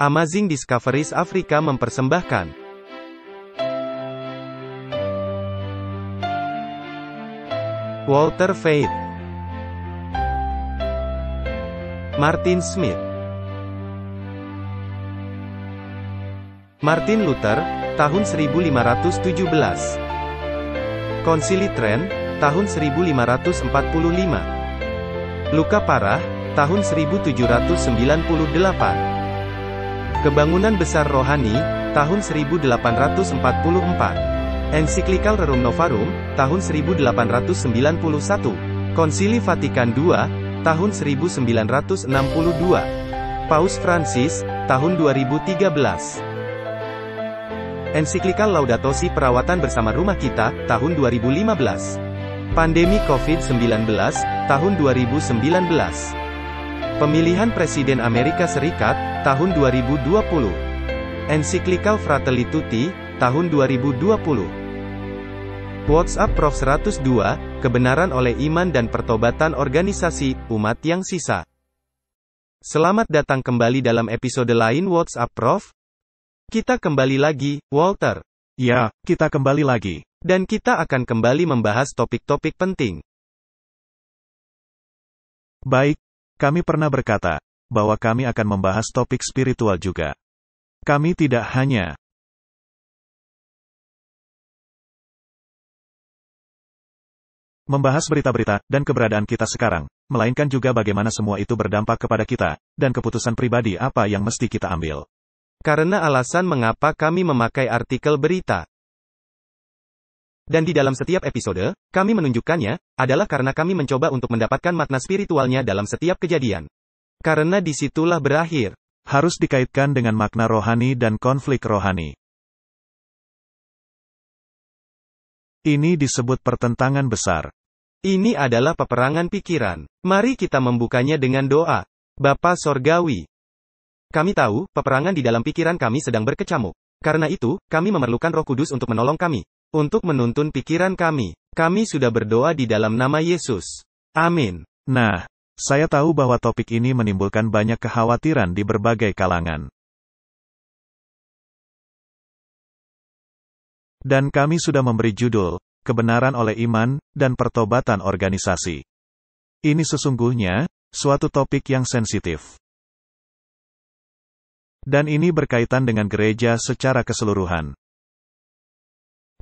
Amazing Discoveries Afrika mempersembahkan Walter Fate Martin Smith Martin Luther, tahun 1517 Konsili Trent, tahun 1545 Luka Parah, tahun 1798 Kebangunan Besar Rohani, tahun 1844. Ensiklikal Rerum Novarum, tahun 1891. Konsili Vatikan II, tahun 1962. Paus Francis, tahun 2013. Ensiklikal Laudato Si Perawatan Bersama Rumah Kita, tahun 2015. Pandemi COVID-19, tahun 2019. Pemilihan Presiden Amerika Serikat, tahun 2020. Ensiklikal Fratelli Tutti, tahun 2020. WhatsApp Prof 102, Kebenaran oleh Iman dan Pertobatan Organisasi, Umat yang Sisa. Selamat datang kembali dalam episode lain WhatsApp Prof. Kita kembali lagi, Walter. Ya, kita kembali lagi. Dan kita akan kembali membahas topik-topik penting. Baik, kami pernah berkata, bahwa kami akan membahas topik spiritual juga. Kami tidak hanya membahas berita-berita, dan keberadaan kita sekarang, melainkan juga bagaimana semua itu berdampak kepada kita, dan keputusan pribadi apa yang mesti kita ambil. Karena alasan mengapa kami memakai artikel berita. Dan di dalam setiap episode, kami menunjukkannya, adalah karena kami mencoba untuk mendapatkan makna spiritualnya dalam setiap kejadian. Karena disitulah berakhir. Harus dikaitkan dengan makna rohani dan konflik rohani. Ini disebut pertentangan besar. Ini adalah peperangan pikiran. Mari kita membukanya dengan doa. Bapa Sorgawi. Kami tahu, peperangan di dalam pikiran kami sedang berkecamuk. Karena itu, kami memerlukan roh kudus untuk menolong kami. Untuk menuntun pikiran kami. Kami sudah berdoa di dalam nama Yesus. Amin. Nah, saya tahu bahwa topik ini menimbulkan banyak kekhawatiran di berbagai kalangan. Dan kami sudah memberi judul, Kebenaran oleh Iman, dan Pertobatan Organisasi. Ini sesungguhnya, suatu topik yang sensitif. Dan ini berkaitan dengan gereja secara keseluruhan.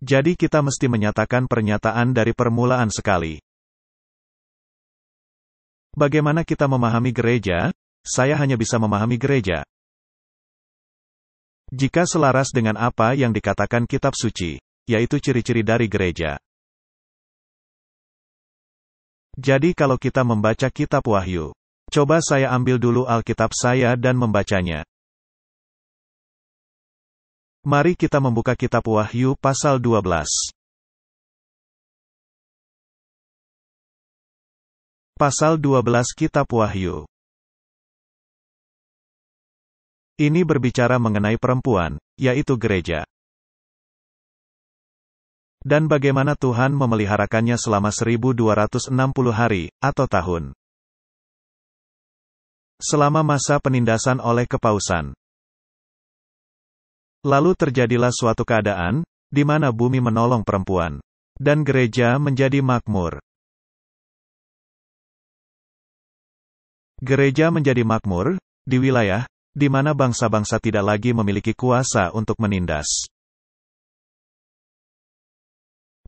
Jadi kita mesti menyatakan pernyataan dari permulaan sekali. Bagaimana kita memahami gereja? Saya hanya bisa memahami gereja jika selaras dengan apa yang dikatakan kitab suci, yaitu ciri-ciri dari gereja. Jadi kalau kita membaca kitab Wahyu, coba saya ambil dulu Alkitab saya dan membacanya. Mari kita membuka kitab Wahyu pasal 12. Pasal 12 Kitab Wahyu Ini berbicara mengenai perempuan, yaitu gereja. Dan bagaimana Tuhan memeliharakannya selama 1260 hari, atau tahun. Selama masa penindasan oleh kepausan. Lalu terjadilah suatu keadaan, di mana bumi menolong perempuan. Dan gereja menjadi makmur. Gereja menjadi makmur, di wilayah, di mana bangsa-bangsa tidak lagi memiliki kuasa untuk menindas.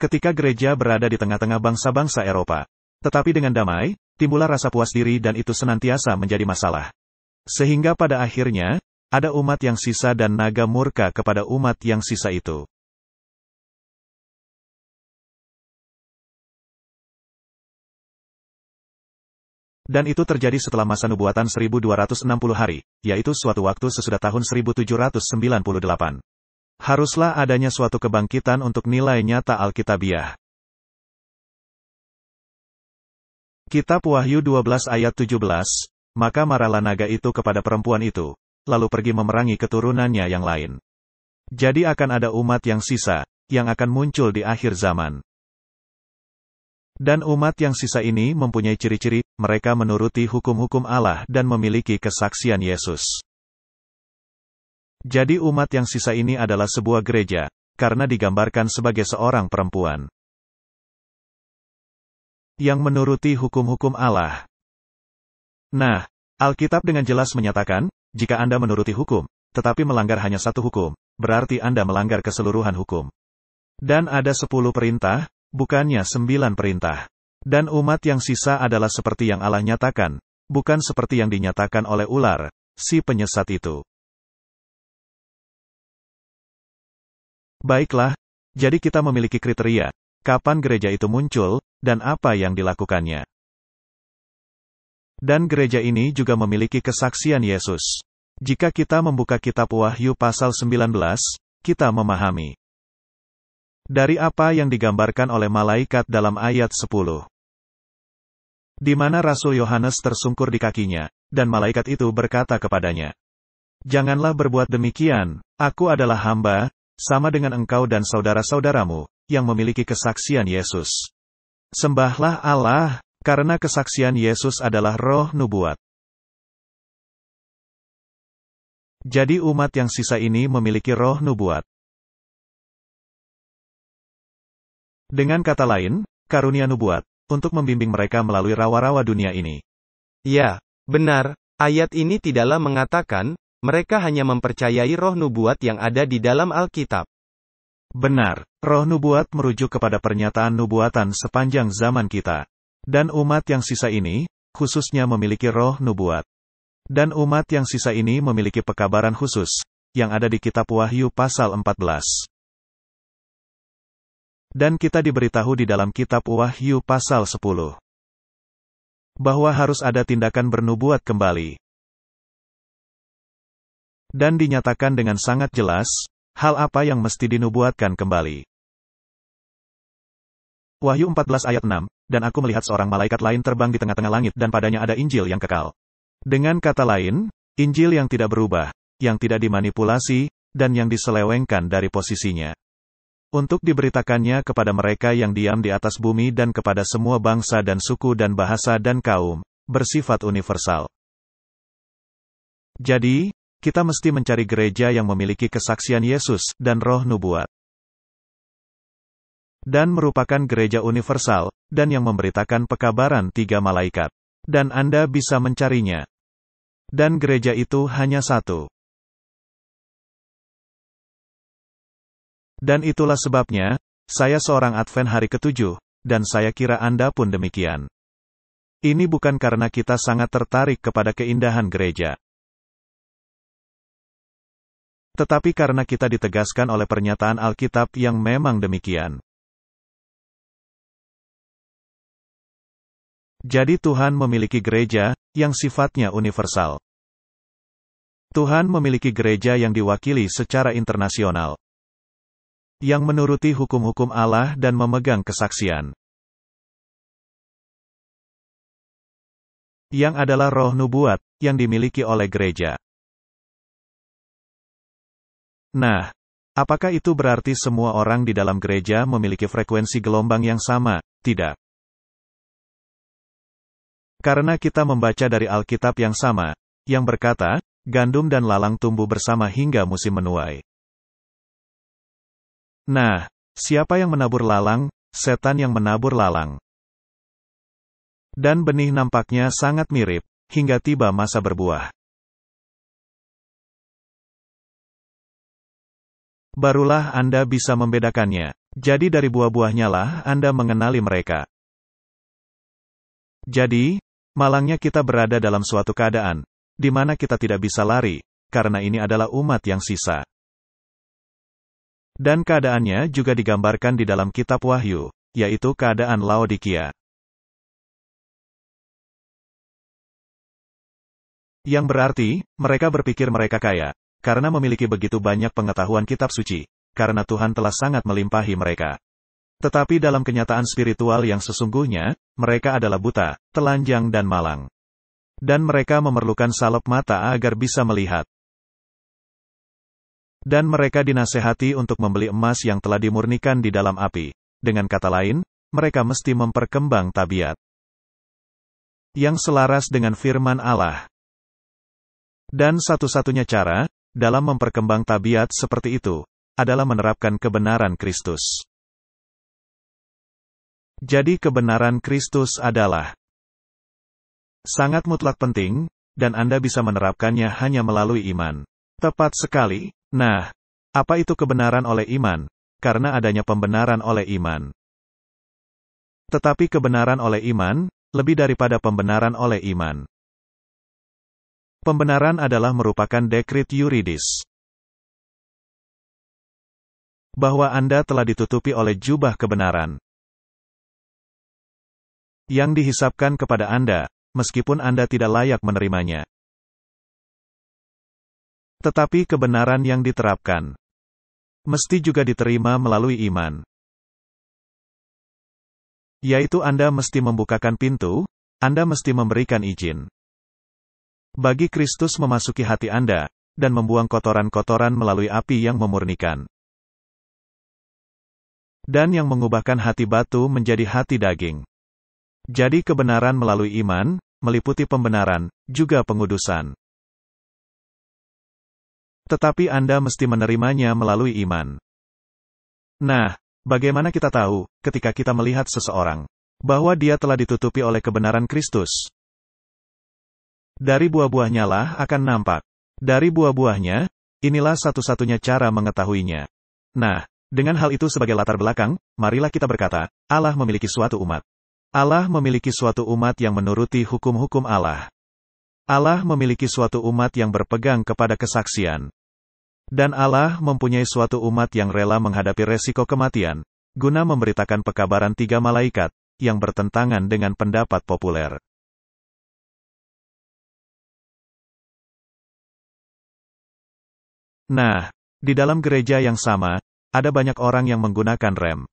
Ketika gereja berada di tengah-tengah bangsa-bangsa Eropa, tetapi dengan damai, timbullah rasa puas diri dan itu senantiasa menjadi masalah. Sehingga pada akhirnya, ada umat yang sisa dan naga murka kepada umat yang sisa itu. Dan itu terjadi setelah masa nubuatan 1260 hari, yaitu suatu waktu sesudah tahun 1798. Haruslah adanya suatu kebangkitan untuk nilai nyata Alkitabiah. Kitab Wahyu 12 ayat 17, maka marahlah naga itu kepada perempuan itu, lalu pergi memerangi keturunannya yang lain. Jadi akan ada umat yang sisa, yang akan muncul di akhir zaman. Dan umat yang sisa ini mempunyai ciri-ciri, mereka menuruti hukum-hukum Allah dan memiliki kesaksian Yesus. Jadi umat yang sisa ini adalah sebuah gereja, karena digambarkan sebagai seorang perempuan yang menuruti hukum-hukum Allah. Nah, Alkitab dengan jelas menyatakan, jika Anda menuruti hukum, tetapi melanggar hanya satu hukum, berarti Anda melanggar keseluruhan hukum. Dan ada sepuluh perintah, bukannya sembilan perintah. Dan umat yang sisa adalah seperti yang Allah nyatakan, bukan seperti yang dinyatakan oleh ular, si penyesat itu. Baiklah, jadi kita memiliki kriteria, kapan gereja itu muncul, dan apa yang dilakukannya. Dan gereja ini juga memiliki kesaksian Yesus. Jika kita membuka kitab Wahyu pasal 19, kita memahami dari apa yang digambarkan oleh malaikat dalam ayat 10. Di mana Rasul Yohanes tersungkur di kakinya, dan malaikat itu berkata kepadanya, Janganlah berbuat demikian, aku adalah hamba, sama dengan engkau dan saudara-saudaramu, yang memiliki kesaksian Yesus. Sembahlah Allah, karena kesaksian Yesus adalah roh nubuat. Jadi umat yang sisa ini memiliki roh nubuat. Dengan kata lain, karunia nubuat, untuk membimbing mereka melalui rawa-rawa dunia ini. Ya, benar, ayat ini tidaklah mengatakan, mereka hanya mempercayai roh nubuat yang ada di dalam Alkitab. Benar, roh nubuat merujuk kepada pernyataan nubuatan sepanjang zaman kita. Dan umat yang sisa ini, khususnya memiliki roh nubuat. Dan umat yang sisa ini memiliki pekabaran khusus, yang ada di kitab Wahyu pasal 14. Dan kita diberitahu di dalam kitab Wahyu pasal 10. Bahwa harus ada tindakan bernubuat kembali. Dan dinyatakan dengan sangat jelas, hal apa yang mesti dinubuatkan kembali. Wahyu 14 ayat 6, dan aku melihat seorang malaikat lain terbang di tengah-tengah langit dan padanya ada Injil yang kekal. Dengan kata lain, Injil yang tidak berubah, yang tidak dimanipulasi, dan yang diselewengkan dari posisinya untuk diberitakannya kepada mereka yang diam di atas bumi dan kepada semua bangsa dan suku dan bahasa dan kaum, bersifat universal. Jadi, kita mesti mencari gereja yang memiliki kesaksian Yesus dan roh nubuat. Dan merupakan gereja universal, dan yang memberitakan pekabaran tiga malaikat. Dan Anda bisa mencarinya. Dan gereja itu hanya satu. Dan itulah sebabnya, saya seorang Advent hari ketujuh, dan saya kira Anda pun demikian. Ini bukan karena kita sangat tertarik kepada keindahan gereja. Tetapi karena kita ditegaskan oleh pernyataan Alkitab yang memang demikian. Jadi Tuhan memiliki gereja, yang sifatnya universal. Tuhan memiliki gereja yang diwakili secara internasional yang menuruti hukum-hukum Allah dan memegang kesaksian. Yang adalah roh nubuat, yang dimiliki oleh gereja. Nah, apakah itu berarti semua orang di dalam gereja memiliki frekuensi gelombang yang sama? Tidak. Karena kita membaca dari Alkitab yang sama, yang berkata, gandum dan lalang tumbuh bersama hingga musim menuai. Nah, siapa yang menabur lalang? Setan yang menabur lalang. Dan benih nampaknya sangat mirip, hingga tiba masa berbuah. Barulah Anda bisa membedakannya. Jadi dari buah-buahnya lah Anda mengenali mereka. Jadi, malangnya kita berada dalam suatu keadaan, di mana kita tidak bisa lari, karena ini adalah umat yang sisa. Dan keadaannya juga digambarkan di dalam kitab Wahyu, yaitu keadaan Laodikia. Yang berarti, mereka berpikir mereka kaya, karena memiliki begitu banyak pengetahuan kitab suci, karena Tuhan telah sangat melimpahi mereka. Tetapi dalam kenyataan spiritual yang sesungguhnya, mereka adalah buta, telanjang dan malang. Dan mereka memerlukan salep mata agar bisa melihat. Dan mereka dinasehati untuk membeli emas yang telah dimurnikan di dalam api. Dengan kata lain, mereka mesti memperkembang tabiat yang selaras dengan firman Allah. Dan satu-satunya cara, dalam memperkembang tabiat seperti itu, adalah menerapkan kebenaran Kristus. Jadi kebenaran Kristus adalah sangat mutlak penting, dan Anda bisa menerapkannya hanya melalui iman. Tepat sekali. Nah, apa itu kebenaran oleh iman? Karena adanya pembenaran oleh iman. Tetapi kebenaran oleh iman, lebih daripada pembenaran oleh iman. Pembenaran adalah merupakan dekrit yuridis. Bahwa Anda telah ditutupi oleh jubah kebenaran. Yang dihisapkan kepada Anda, meskipun Anda tidak layak menerimanya. Tetapi kebenaran yang diterapkan mesti juga diterima melalui iman. Yaitu Anda mesti membukakan pintu, Anda mesti memberikan izin. Bagi Kristus memasuki hati Anda, dan membuang kotoran-kotoran melalui api yang memurnikan. Dan yang mengubahkan hati batu menjadi hati daging. Jadi kebenaran melalui iman, meliputi pembenaran, juga pengudusan. Tetapi Anda mesti menerimanya melalui iman. Nah, bagaimana kita tahu, ketika kita melihat seseorang, bahwa dia telah ditutupi oleh kebenaran Kristus? Dari buah-buahnya lah akan nampak. Dari buah-buahnya, inilah satu-satunya cara mengetahuinya. Nah, dengan hal itu sebagai latar belakang, marilah kita berkata, Allah memiliki suatu umat. Allah memiliki suatu umat yang menuruti hukum-hukum Allah. Allah memiliki suatu umat yang berpegang kepada kesaksian. Dan Allah mempunyai suatu umat yang rela menghadapi resiko kematian, guna memberitakan pekabaran tiga malaikat, yang bertentangan dengan pendapat populer. Nah, di dalam gereja yang sama, ada banyak orang yang menggunakan rem.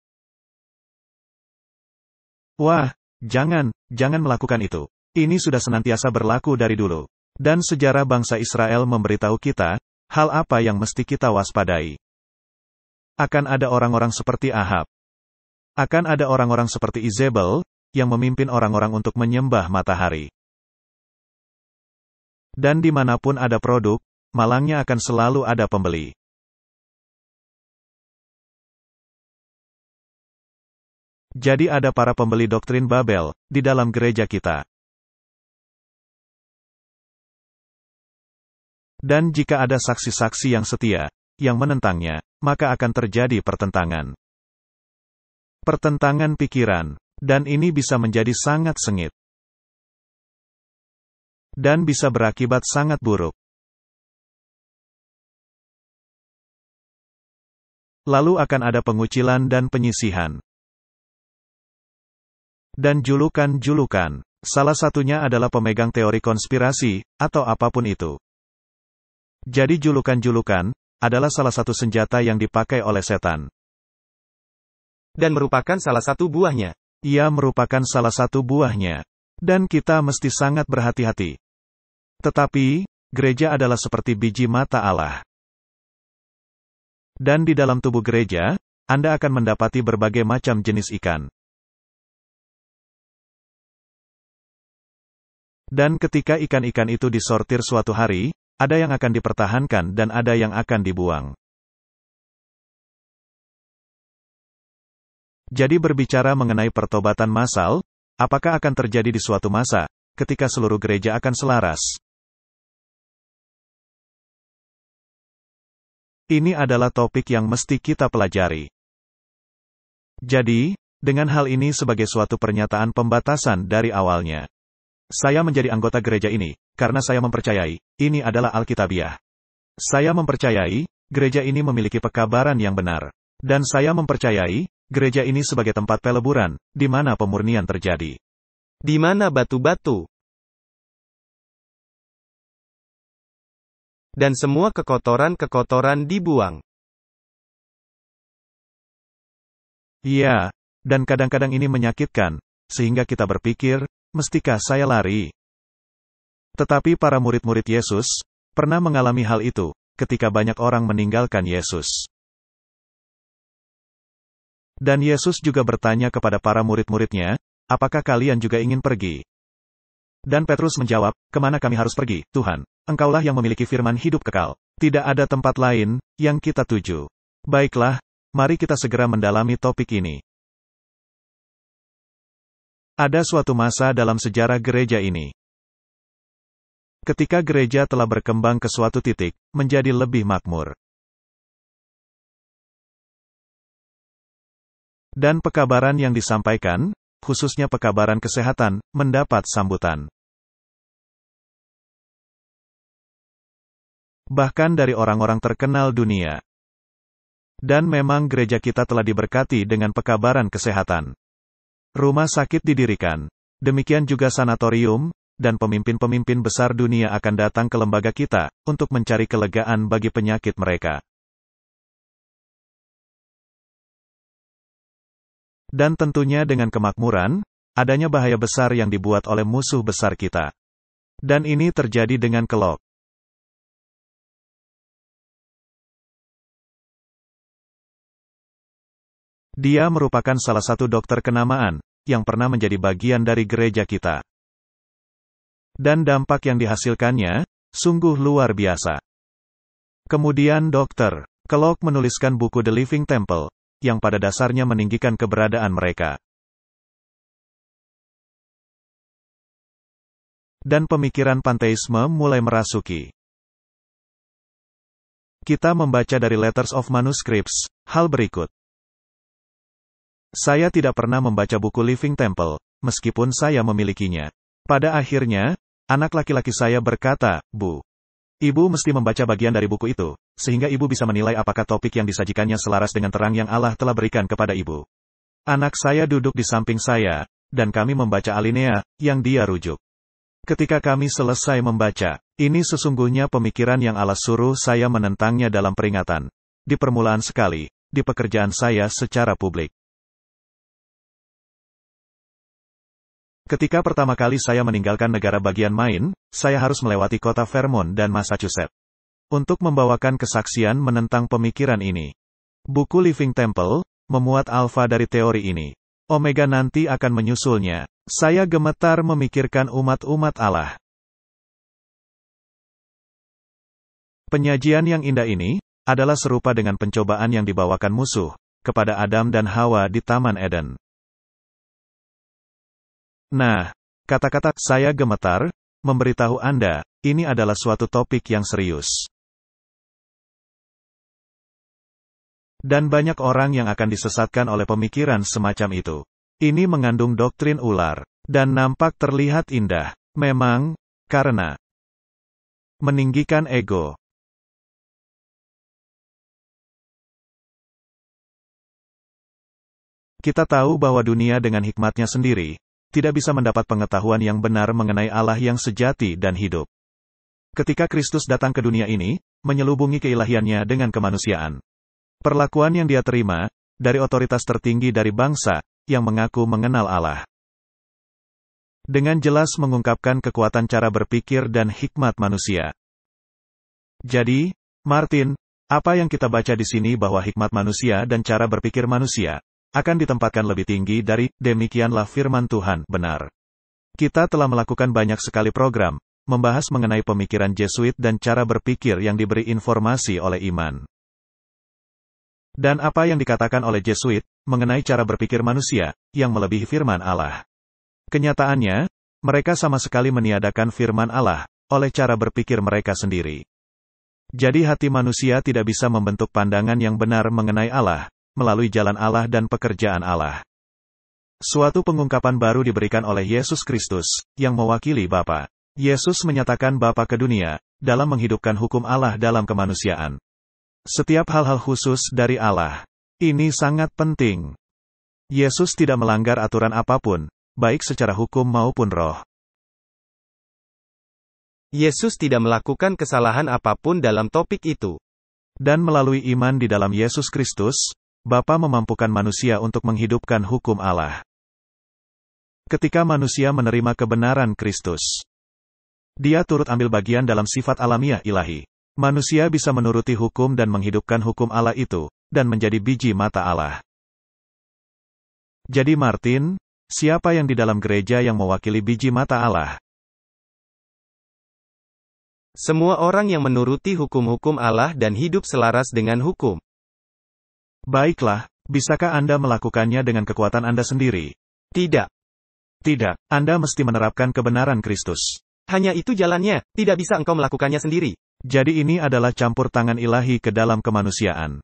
Wah, jangan, jangan melakukan itu. Ini sudah senantiasa berlaku dari dulu. Dan sejarah bangsa Israel memberitahu kita, Hal apa yang mesti kita waspadai? Akan ada orang-orang seperti Ahab. Akan ada orang-orang seperti Izebel, yang memimpin orang-orang untuk menyembah matahari. Dan dimanapun ada produk, malangnya akan selalu ada pembeli. Jadi ada para pembeli doktrin Babel, di dalam gereja kita. Dan jika ada saksi-saksi yang setia, yang menentangnya, maka akan terjadi pertentangan. Pertentangan pikiran, dan ini bisa menjadi sangat sengit. Dan bisa berakibat sangat buruk. Lalu akan ada pengucilan dan penyisihan. Dan julukan-julukan, salah satunya adalah pemegang teori konspirasi, atau apapun itu. Jadi julukan-julukan, adalah salah satu senjata yang dipakai oleh setan. Dan merupakan salah satu buahnya. Ia merupakan salah satu buahnya. Dan kita mesti sangat berhati-hati. Tetapi, gereja adalah seperti biji mata Allah. Dan di dalam tubuh gereja, Anda akan mendapati berbagai macam jenis ikan. Dan ketika ikan-ikan itu disortir suatu hari, ada yang akan dipertahankan dan ada yang akan dibuang. Jadi berbicara mengenai pertobatan massal, apakah akan terjadi di suatu masa, ketika seluruh gereja akan selaras? Ini adalah topik yang mesti kita pelajari. Jadi, dengan hal ini sebagai suatu pernyataan pembatasan dari awalnya. Saya menjadi anggota gereja ini, karena saya mempercayai, ini adalah Alkitabiah. Saya mempercayai, gereja ini memiliki pekabaran yang benar. Dan saya mempercayai, gereja ini sebagai tempat peleburan, di mana pemurnian terjadi. Di mana batu-batu? Dan semua kekotoran-kekotoran dibuang. Iya, dan kadang-kadang ini menyakitkan, sehingga kita berpikir, mestikah saya lari? Tetapi para murid-murid Yesus pernah mengalami hal itu ketika banyak orang meninggalkan Yesus. Dan Yesus juga bertanya kepada para murid-muridnya, "Apakah kalian juga ingin pergi?" Dan Petrus menjawab, "Kemana kami harus pergi, Tuhan? Engkaulah yang memiliki firman hidup kekal. Tidak ada tempat lain yang kita tuju." Baiklah, mari kita segera mendalami topik ini. Ada suatu masa dalam sejarah gereja ini. Ketika gereja telah berkembang ke suatu titik, menjadi lebih makmur. Dan pekabaran yang disampaikan, khususnya pekabaran kesehatan, mendapat sambutan. Bahkan dari orang-orang terkenal dunia. Dan memang gereja kita telah diberkati dengan pekabaran kesehatan. Rumah sakit didirikan. Demikian juga sanatorium, dan pemimpin-pemimpin besar dunia akan datang ke lembaga kita, untuk mencari kelegaan bagi penyakit mereka. Dan tentunya dengan kemakmuran, adanya bahaya besar yang dibuat oleh musuh besar kita. Dan ini terjadi dengan kelok. Dia merupakan salah satu dokter kenamaan, yang pernah menjadi bagian dari gereja kita. Dan dampak yang dihasilkannya, sungguh luar biasa. Kemudian Dr. Kelok menuliskan buku The Living Temple, yang pada dasarnya meninggikan keberadaan mereka. Dan pemikiran panteisme mulai merasuki. Kita membaca dari Letters of Manuscripts, hal berikut. Saya tidak pernah membaca buku Living Temple, meskipun saya memilikinya. Pada akhirnya, anak laki-laki saya berkata, Bu. Ibu mesti membaca bagian dari buku itu, sehingga ibu bisa menilai apakah topik yang disajikannya selaras dengan terang yang Allah telah berikan kepada ibu. Anak saya duduk di samping saya, dan kami membaca alinea, yang dia rujuk. Ketika kami selesai membaca, ini sesungguhnya pemikiran yang Allah suruh saya menentangnya dalam peringatan. Di permulaan sekali, di pekerjaan saya secara publik. Ketika pertama kali saya meninggalkan negara bagian main, saya harus melewati kota Vermont dan Massachusetts. Untuk membawakan kesaksian menentang pemikiran ini. Buku Living Temple, memuat alfa dari teori ini. Omega nanti akan menyusulnya. Saya gemetar memikirkan umat-umat Allah. Penyajian yang indah ini adalah serupa dengan pencobaan yang dibawakan musuh kepada Adam dan Hawa di Taman Eden. Nah, kata-kata "saya gemetar" memberitahu Anda, ini adalah suatu topik yang serius. Dan banyak orang yang akan disesatkan oleh pemikiran semacam itu. Ini mengandung doktrin ular, dan nampak terlihat indah. Memang, karena meninggikan ego. Kita tahu bahwa dunia dengan hikmatnya sendiri tidak bisa mendapat pengetahuan yang benar mengenai Allah yang sejati dan hidup. Ketika Kristus datang ke dunia ini, menyelubungi keilahiannya dengan kemanusiaan. Perlakuan yang dia terima, dari otoritas tertinggi dari bangsa, yang mengaku mengenal Allah. Dengan jelas mengungkapkan kekuatan cara berpikir dan hikmat manusia. Jadi, Martin, apa yang kita baca di sini bahwa hikmat manusia dan cara berpikir manusia akan ditempatkan lebih tinggi dari, demikianlah firman Tuhan, benar. Kita telah melakukan banyak sekali program, membahas mengenai pemikiran Jesuit dan cara berpikir yang diberi informasi oleh iman. Dan apa yang dikatakan oleh Jesuit, mengenai cara berpikir manusia, yang melebihi firman Allah. Kenyataannya, mereka sama sekali meniadakan firman Allah, oleh cara berpikir mereka sendiri. Jadi hati manusia tidak bisa membentuk pandangan yang benar mengenai Allah, melalui jalan Allah dan pekerjaan Allah. Suatu pengungkapan baru diberikan oleh Yesus Kristus, yang mewakili Bapa. Yesus menyatakan Bapa ke dunia, dalam menghidupkan hukum Allah dalam kemanusiaan. Setiap hal-hal khusus dari Allah. Ini sangat penting. Yesus tidak melanggar aturan apapun, baik secara hukum maupun roh. Yesus tidak melakukan kesalahan apapun dalam topik itu. Dan melalui iman di dalam Yesus Kristus, Bapa memampukan manusia untuk menghidupkan hukum Allah. Ketika manusia menerima kebenaran Kristus, dia turut ambil bagian dalam sifat alamiah ilahi. Manusia bisa menuruti hukum dan menghidupkan hukum Allah itu, dan menjadi biji mata Allah. Jadi Martin, siapa yang di dalam gereja yang mewakili biji mata Allah? Semua orang yang menuruti hukum-hukum Allah dan hidup selaras dengan hukum. Baiklah, bisakah Anda melakukannya dengan kekuatan Anda sendiri? Tidak. Tidak, Anda mesti menerapkan kebenaran Kristus. Hanya itu jalannya, tidak bisa engkau melakukannya sendiri. Jadi ini adalah campur tangan ilahi ke dalam kemanusiaan.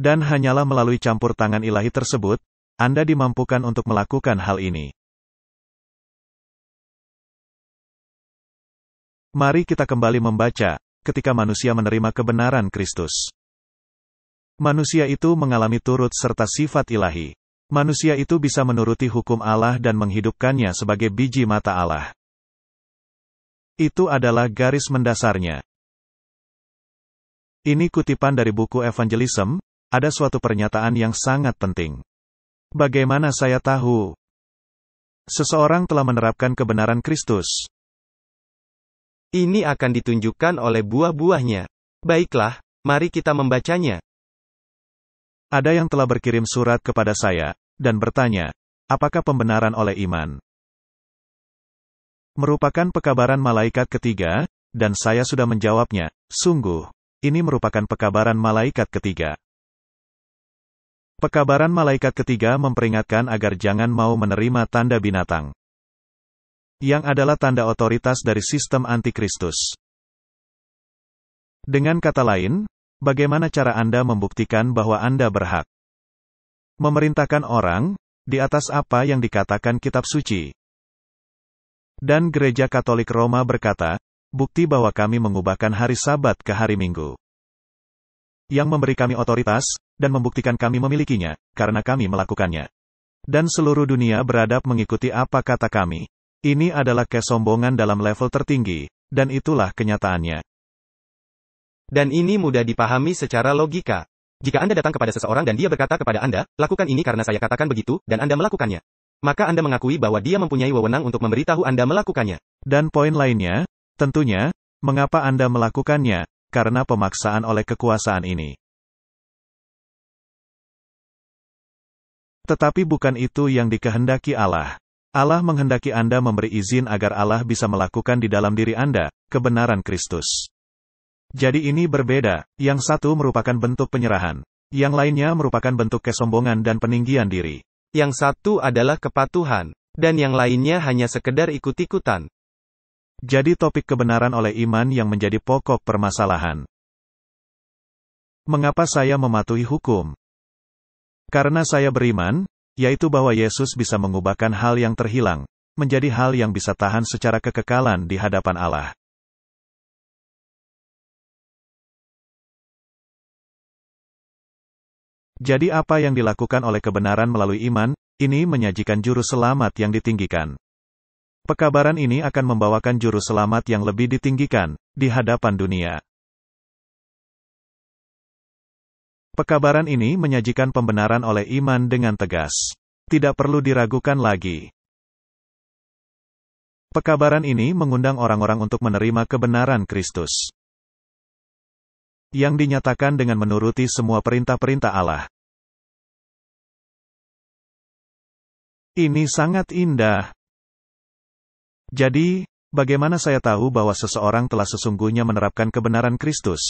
Dan hanyalah melalui campur tangan ilahi tersebut, Anda dimampukan untuk melakukan hal ini. Mari kita kembali membaca, ketika manusia menerima kebenaran Kristus. Manusia itu mengalami turut serta sifat ilahi. Manusia itu bisa menuruti hukum Allah dan menghidupkannya sebagai biji mata Allah. Itu adalah garis mendasarnya. Ini kutipan dari buku Evangelism, ada suatu pernyataan yang sangat penting. Bagaimana saya tahu? Seseorang telah menerapkan kebenaran Kristus. Ini akan ditunjukkan oleh buah-buahnya. Baiklah, mari kita membacanya. Ada yang telah berkirim surat kepada saya, dan bertanya, apakah pembenaran oleh iman merupakan pekabaran malaikat ketiga, dan saya sudah menjawabnya, sungguh, ini merupakan pekabaran malaikat ketiga. Pekabaran malaikat ketiga memperingatkan agar jangan mau menerima tanda binatang, yang adalah tanda otoritas dari sistem antikristus. Dengan kata lain, Bagaimana cara Anda membuktikan bahwa Anda berhak? Memerintahkan orang, di atas apa yang dikatakan kitab suci. Dan gereja Katolik Roma berkata, bukti bahwa kami mengubahkan hari sabat ke hari Minggu. Yang memberi kami otoritas, dan membuktikan kami memilikinya, karena kami melakukannya. Dan seluruh dunia beradab mengikuti apa kata kami. Ini adalah kesombongan dalam level tertinggi, dan itulah kenyataannya. Dan ini mudah dipahami secara logika. Jika Anda datang kepada seseorang dan dia berkata kepada Anda, lakukan ini karena saya katakan begitu, dan Anda melakukannya. Maka Anda mengakui bahwa dia mempunyai wewenang untuk memberitahu Anda melakukannya. Dan poin lainnya, tentunya, mengapa Anda melakukannya, karena pemaksaan oleh kekuasaan ini. Tetapi bukan itu yang dikehendaki Allah. Allah menghendaki Anda memberi izin agar Allah bisa melakukan di dalam diri Anda kebenaran Kristus. Jadi ini berbeda, yang satu merupakan bentuk penyerahan. Yang lainnya merupakan bentuk kesombongan dan peninggian diri. Yang satu adalah kepatuhan, dan yang lainnya hanya sekedar ikut-ikutan. Jadi topik kebenaran oleh iman yang menjadi pokok permasalahan. Mengapa saya mematuhi hukum? Karena saya beriman, yaitu bahwa Yesus bisa mengubahkan hal yang terhilang, menjadi hal yang bisa tahan secara kekekalan di hadapan Allah. Jadi apa yang dilakukan oleh kebenaran melalui iman, ini menyajikan juru selamat yang ditinggikan. Pekabaran ini akan membawakan juru selamat yang lebih ditinggikan, di hadapan dunia. Pekabaran ini menyajikan pembenaran oleh iman dengan tegas. Tidak perlu diragukan lagi. Pekabaran ini mengundang orang-orang untuk menerima kebenaran Kristus yang dinyatakan dengan menuruti semua perintah-perintah Allah. Ini sangat indah. Jadi, bagaimana saya tahu bahwa seseorang telah sesungguhnya menerapkan kebenaran Kristus?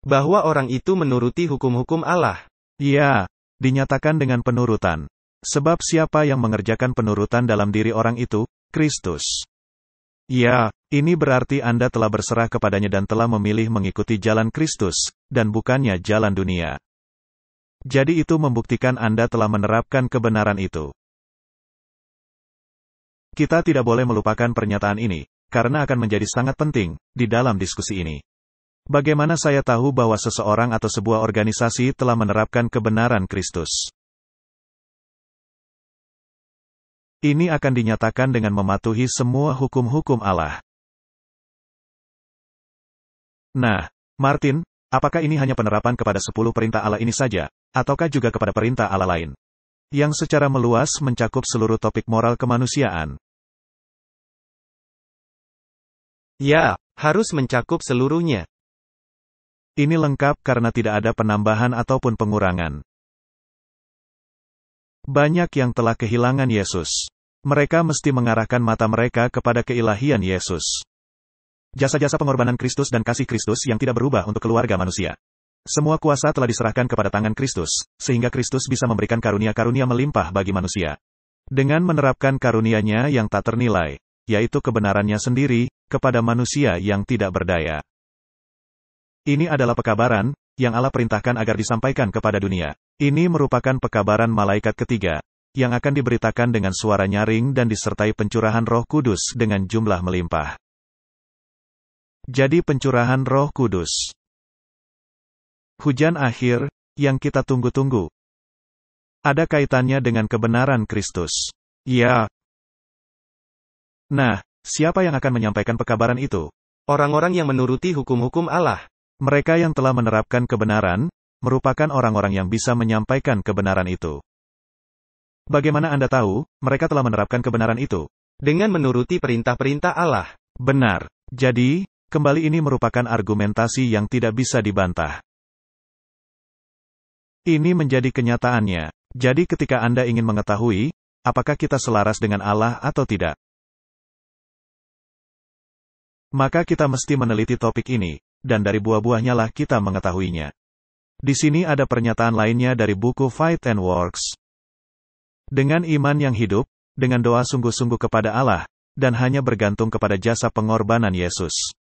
Bahwa orang itu menuruti hukum-hukum Allah. Ya, dinyatakan dengan penurutan. Sebab siapa yang mengerjakan penurutan dalam diri orang itu, Kristus. Ya, ini berarti Anda telah berserah kepadanya dan telah memilih mengikuti jalan Kristus, dan bukannya jalan dunia. Jadi itu membuktikan Anda telah menerapkan kebenaran itu. Kita tidak boleh melupakan pernyataan ini, karena akan menjadi sangat penting di dalam diskusi ini. Bagaimana saya tahu bahwa seseorang atau sebuah organisasi telah menerapkan kebenaran Kristus? Ini akan dinyatakan dengan mematuhi semua hukum-hukum Allah. Nah, Martin, Apakah ini hanya penerapan kepada 10 perintah Allah ini saja, ataukah juga kepada perintah Allah lain, yang secara meluas mencakup seluruh topik moral kemanusiaan. Ya, harus mencakup seluruhnya. Ini lengkap karena tidak ada penambahan ataupun pengurangan. Banyak yang telah kehilangan Yesus. Mereka mesti mengarahkan mata mereka kepada keilahian Yesus. Jasa-jasa pengorbanan Kristus dan kasih Kristus yang tidak berubah untuk keluarga manusia. Semua kuasa telah diserahkan kepada tangan Kristus, sehingga Kristus bisa memberikan karunia-karunia melimpah bagi manusia. Dengan menerapkan karunia-Nya yang tak ternilai, yaitu kebenarannya sendiri, kepada manusia yang tidak berdaya. Ini adalah pekabaran, yang Allah perintahkan agar disampaikan kepada dunia. Ini merupakan pekabaran malaikat ketiga, yang akan diberitakan dengan suara nyaring dan disertai pencurahan roh kudus dengan jumlah melimpah. Jadi pencurahan roh kudus Hujan akhir, yang kita tunggu-tunggu. Ada kaitannya dengan kebenaran Kristus. Ya. Nah, siapa yang akan menyampaikan pekabaran itu? Orang-orang yang menuruti hukum-hukum Allah. Mereka yang telah menerapkan kebenaran, merupakan orang-orang yang bisa menyampaikan kebenaran itu. Bagaimana Anda tahu, mereka telah menerapkan kebenaran itu? Dengan menuruti perintah-perintah Allah. Benar. Jadi, kembali ini merupakan argumentasi yang tidak bisa dibantah. Ini menjadi kenyataannya. Jadi ketika Anda ingin mengetahui, apakah kita selaras dengan Allah atau tidak, maka kita mesti meneliti topik ini, dan dari buah-buahnya lah kita mengetahuinya. Di sini ada pernyataan lainnya dari buku Fight and Works. Dengan iman yang hidup, dengan doa sungguh-sungguh kepada Allah, dan hanya bergantung kepada jasa pengorbanan Yesus.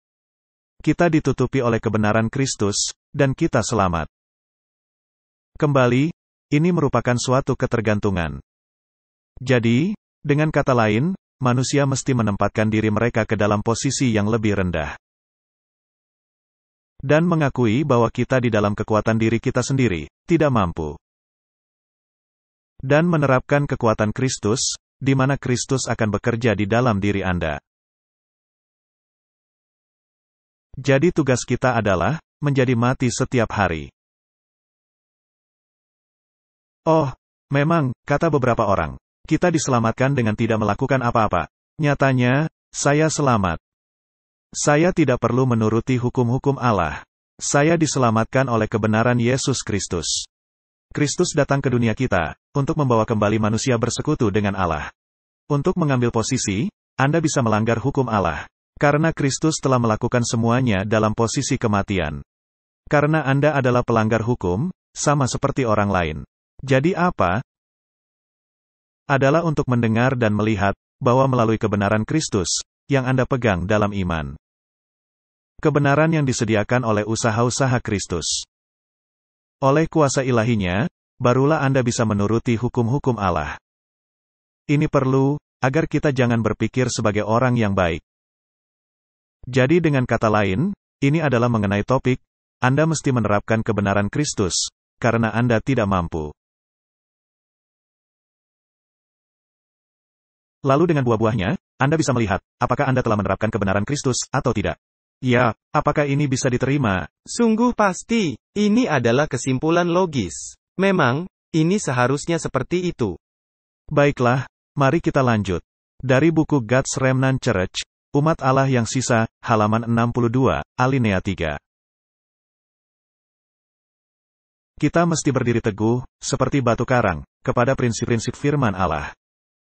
Kita ditutupi oleh kebenaran Kristus, dan kita selamat. Kembali, ini merupakan suatu ketergantungan. Jadi, dengan kata lain, manusia mesti menempatkan diri mereka ke dalam posisi yang lebih rendah. Dan mengakui bahwa kita di dalam kekuatan diri kita sendiri, tidak mampu. Dan menerapkan kekuatan Kristus, di mana Kristus akan bekerja di dalam diri Anda. Jadi tugas kita adalah, menjadi mati setiap hari. Oh, memang, kata beberapa orang. Kita diselamatkan dengan tidak melakukan apa-apa. Nyatanya, saya selamat. Saya tidak perlu menuruti hukum-hukum Allah. Saya diselamatkan oleh kebenaran Yesus Kristus. Kristus datang ke dunia kita, untuk membawa kembali manusia bersekutu dengan Allah. Untuk mengambil posisi, Anda bisa melanggar hukum Allah. Karena Kristus telah melakukan semuanya dalam posisi kematian. Karena Anda adalah pelanggar hukum, sama seperti orang lain. Jadi apa? Adalah untuk mendengar dan melihat, bahwa melalui kebenaran Kristus, yang Anda pegang dalam iman. Kebenaran yang disediakan oleh usaha-usaha Kristus. Oleh kuasa ilahinya, barulah Anda bisa menuruti hukum-hukum Allah. Ini perlu, agar kita jangan berpikir sebagai orang yang baik. Jadi dengan kata lain, ini adalah mengenai topik, Anda mesti menerapkan kebenaran Kristus, karena Anda tidak mampu. Lalu dengan buah-buahnya, Anda bisa melihat, apakah Anda telah menerapkan kebenaran Kristus, atau tidak. Ya, apakah ini bisa diterima? Sungguh pasti, ini adalah kesimpulan logis. Memang, ini seharusnya seperti itu. Baiklah, mari kita lanjut. Dari buku God's Remnant Church, Umat Allah yang sisa, halaman 62, alinea 3. Kita mesti berdiri teguh, seperti batu karang, kepada prinsip-prinsip firman Allah.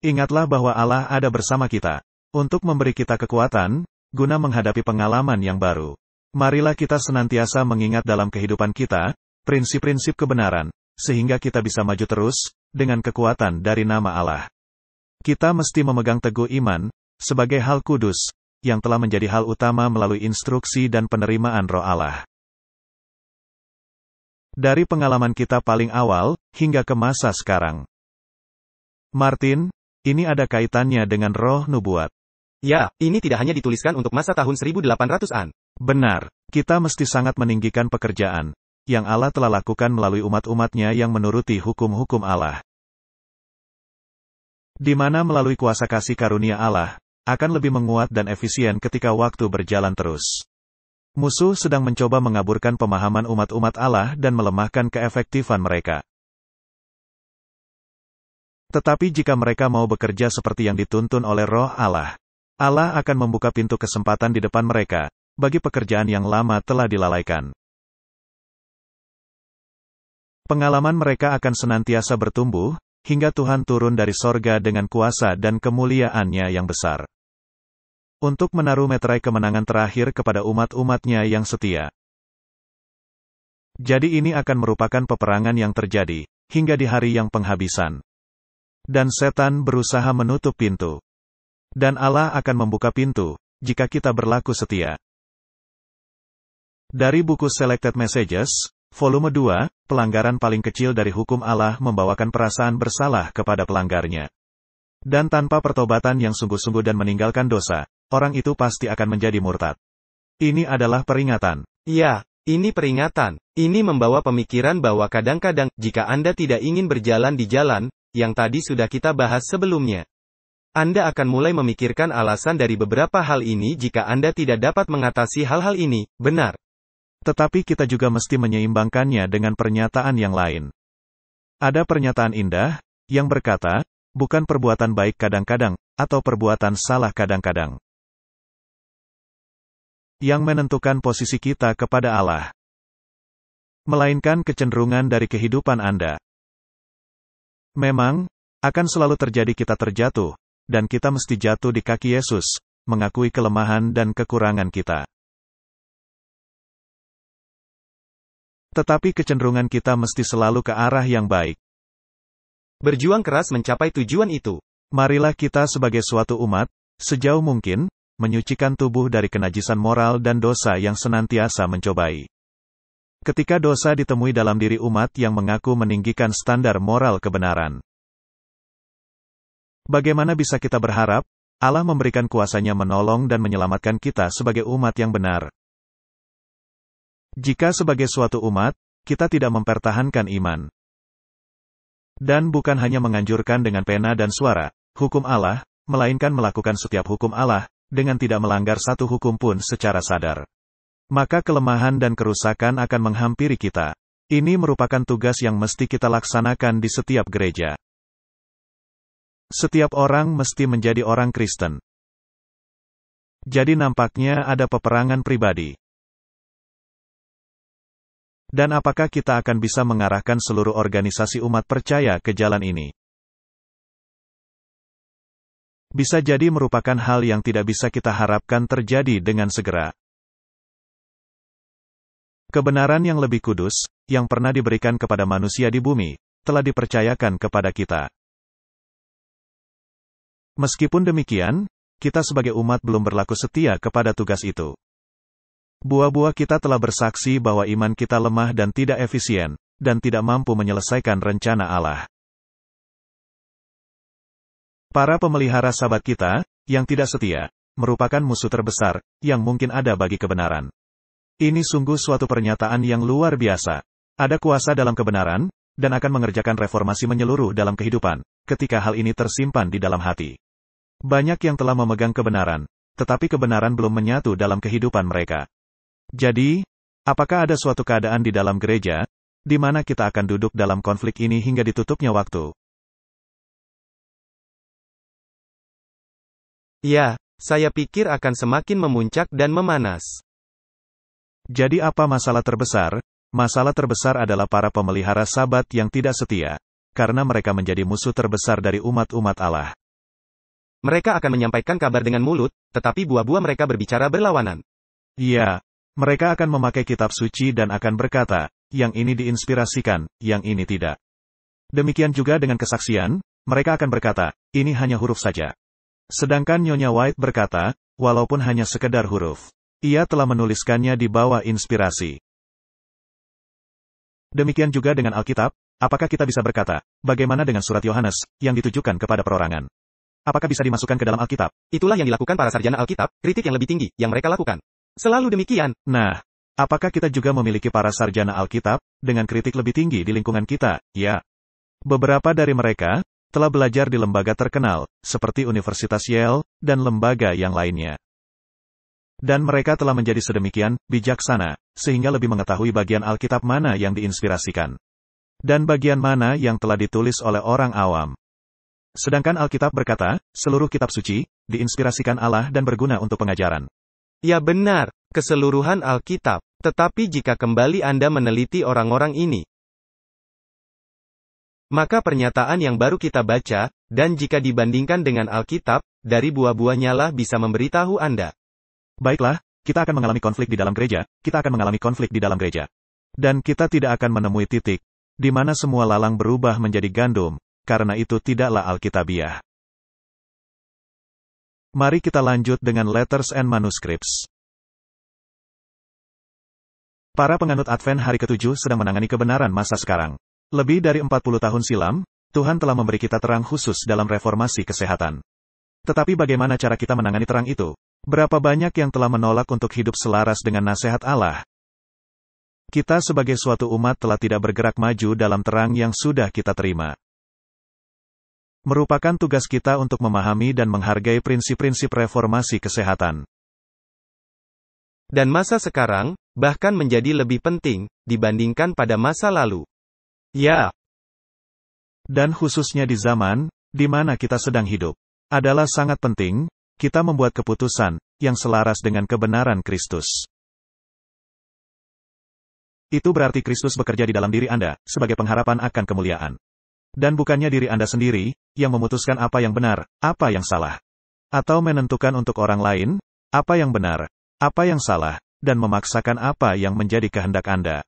Ingatlah bahwa Allah ada bersama kita. Untuk memberi kita kekuatan, guna menghadapi pengalaman yang baru. Marilah kita senantiasa mengingat dalam kehidupan kita, prinsip-prinsip kebenaran, sehingga kita bisa maju terus, dengan kekuatan dari nama Allah. Kita mesti memegang teguh iman, sebagai hal kudus, yang telah menjadi hal utama melalui instruksi dan penerimaan roh Allah. Dari pengalaman kita paling awal, hingga ke masa sekarang. Martin, ini ada kaitannya dengan roh nubuat. Ya, ini tidak hanya dituliskan untuk masa tahun 1800-an. Benar, kita mesti sangat meninggikan pekerjaan yang Allah telah lakukan melalui umat-umatnya yang menuruti hukum-hukum Allah. Di mana melalui kuasa kasih karunia Allah, akan lebih menguat dan efisien ketika waktu berjalan terus. Musuh sedang mencoba mengaburkan pemahaman umat-umat Allah dan melemahkan keefektifan mereka. Tetapi jika mereka mau bekerja seperti yang dituntun oleh roh Allah, Allah akan membuka pintu kesempatan di depan mereka, bagi pekerjaan yang lama telah dilalaikan. Pengalaman mereka akan senantiasa bertumbuh, hingga Tuhan turun dari sorga dengan kuasa dan kemuliaannya yang besar. Untuk menaruh meterai kemenangan terakhir kepada umat-umatnya yang setia. Jadi ini akan merupakan peperangan yang terjadi, hingga di hari yang penghabisan. Dan setan berusaha menutup pintu. Dan Allah akan membuka pintu, jika kita berlaku setia. Dari buku Selected Messages, volume 2, pelanggaran paling kecil dari hukum Allah membawakan perasaan bersalah kepada pelanggarnya. Dan tanpa pertobatan yang sungguh-sungguh dan meninggalkan dosa, orang itu pasti akan menjadi murtad. Ini adalah peringatan. Ya, ini peringatan. Ini membawa pemikiran bahwa kadang-kadang, jika Anda tidak ingin berjalan di jalan, yang tadi sudah kita bahas sebelumnya. Anda akan mulai memikirkan alasan dari beberapa hal ini jika Anda tidak dapat mengatasi hal-hal ini, benar. Tetapi kita juga mesti menyeimbangkannya dengan pernyataan yang lain. Ada pernyataan indah, yang berkata, bukan perbuatan baik kadang-kadang, atau perbuatan salah kadang-kadang. Yang menentukan posisi kita kepada Allah. Melainkan kecenderungan dari kehidupan Anda. Memang, akan selalu terjadi kita terjatuh, dan kita mesti jatuh di kaki Yesus, mengakui kelemahan dan kekurangan kita. Tetapi kecenderungan kita mesti selalu ke arah yang baik. Berjuang keras mencapai tujuan itu. Marilah kita sebagai suatu umat, sejauh mungkin, menyucikan tubuh dari kenajisan moral dan dosa yang senantiasa mencobai. Ketika dosa ditemui dalam diri umat yang mengaku meninggikan standar moral kebenaran. Bagaimana bisa kita berharap, Allah memberikan kuasanya menolong dan menyelamatkan kita sebagai umat yang benar? Jika sebagai suatu umat, kita tidak mempertahankan iman. Dan bukan hanya menganjurkan dengan pena dan suara, hukum Allah, melainkan melakukan setiap hukum Allah, dengan tidak melanggar satu hukum pun secara sadar maka kelemahan dan kerusakan akan menghampiri kita. Ini merupakan tugas yang mesti kita laksanakan di setiap gereja. Setiap orang mesti menjadi orang Kristen. Jadi nampaknya ada peperangan pribadi. Dan apakah kita akan bisa mengarahkan seluruh organisasi umat percaya ke jalan ini? Bisa jadi merupakan hal yang tidak bisa kita harapkan terjadi dengan segera. Kebenaran yang lebih kudus, yang pernah diberikan kepada manusia di bumi, telah dipercayakan kepada kita. Meskipun demikian, kita sebagai umat belum berlaku setia kepada tugas itu. Buah-buah kita telah bersaksi bahwa iman kita lemah dan tidak efisien, dan tidak mampu menyelesaikan rencana Allah. Para pemelihara sahabat kita, yang tidak setia, merupakan musuh terbesar, yang mungkin ada bagi kebenaran. Ini sungguh suatu pernyataan yang luar biasa. Ada kuasa dalam kebenaran, dan akan mengerjakan reformasi menyeluruh dalam kehidupan, ketika hal ini tersimpan di dalam hati. Banyak yang telah memegang kebenaran, tetapi kebenaran belum menyatu dalam kehidupan mereka. Jadi, apakah ada suatu keadaan di dalam gereja, di mana kita akan duduk dalam konflik ini hingga ditutupnya waktu? Ya, saya pikir akan semakin memuncak dan memanas. Jadi apa masalah terbesar? Masalah terbesar adalah para pemelihara sabat yang tidak setia, karena mereka menjadi musuh terbesar dari umat-umat Allah. Mereka akan menyampaikan kabar dengan mulut, tetapi buah-buah mereka berbicara berlawanan. Iya, mereka akan memakai kitab suci dan akan berkata, yang ini diinspirasikan, yang ini tidak. Demikian juga dengan kesaksian, mereka akan berkata, ini hanya huruf saja. Sedangkan Nyonya White berkata, walaupun hanya sekedar huruf. Ia telah menuliskannya di bawah inspirasi. Demikian juga dengan Alkitab, apakah kita bisa berkata, bagaimana dengan surat Yohanes, yang ditujukan kepada perorangan? Apakah bisa dimasukkan ke dalam Alkitab? Itulah yang dilakukan para sarjana Alkitab, kritik yang lebih tinggi, yang mereka lakukan. Selalu demikian. Nah, apakah kita juga memiliki para sarjana Alkitab, dengan kritik lebih tinggi di lingkungan kita? Ya. Beberapa dari mereka, telah belajar di lembaga terkenal, seperti Universitas Yale, dan lembaga yang lainnya. Dan mereka telah menjadi sedemikian bijaksana, sehingga lebih mengetahui bagian Alkitab mana yang diinspirasikan. Dan bagian mana yang telah ditulis oleh orang awam. Sedangkan Alkitab berkata, seluruh kitab suci, diinspirasikan Allah dan berguna untuk pengajaran. Ya benar, keseluruhan Alkitab. Tetapi jika kembali Anda meneliti orang-orang ini, maka pernyataan yang baru kita baca, dan jika dibandingkan dengan Alkitab, dari buah-buahnya lah bisa memberitahu Anda. Baiklah, kita akan mengalami konflik di dalam gereja, kita akan mengalami konflik di dalam gereja. Dan kita tidak akan menemui titik di mana semua lalang berubah menjadi gandum, karena itu tidaklah Alkitabiah. Mari kita lanjut dengan letters and manuscripts. Para penganut Advent hari ketujuh sedang menangani kebenaran masa sekarang. Lebih dari 40 tahun silam, Tuhan telah memberi kita terang khusus dalam reformasi kesehatan. Tetapi bagaimana cara kita menangani terang itu? Berapa banyak yang telah menolak untuk hidup selaras dengan nasihat Allah? Kita sebagai suatu umat telah tidak bergerak maju dalam terang yang sudah kita terima. Merupakan tugas kita untuk memahami dan menghargai prinsip-prinsip reformasi kesehatan. Dan masa sekarang, bahkan menjadi lebih penting, dibandingkan pada masa lalu. Ya. Dan khususnya di zaman, di mana kita sedang hidup, adalah sangat penting, kita membuat keputusan yang selaras dengan kebenaran Kristus. Itu berarti Kristus bekerja di dalam diri Anda sebagai pengharapan akan kemuliaan. Dan bukannya diri Anda sendiri yang memutuskan apa yang benar, apa yang salah, atau menentukan untuk orang lain apa yang benar, apa yang salah, dan memaksakan apa yang menjadi kehendak Anda.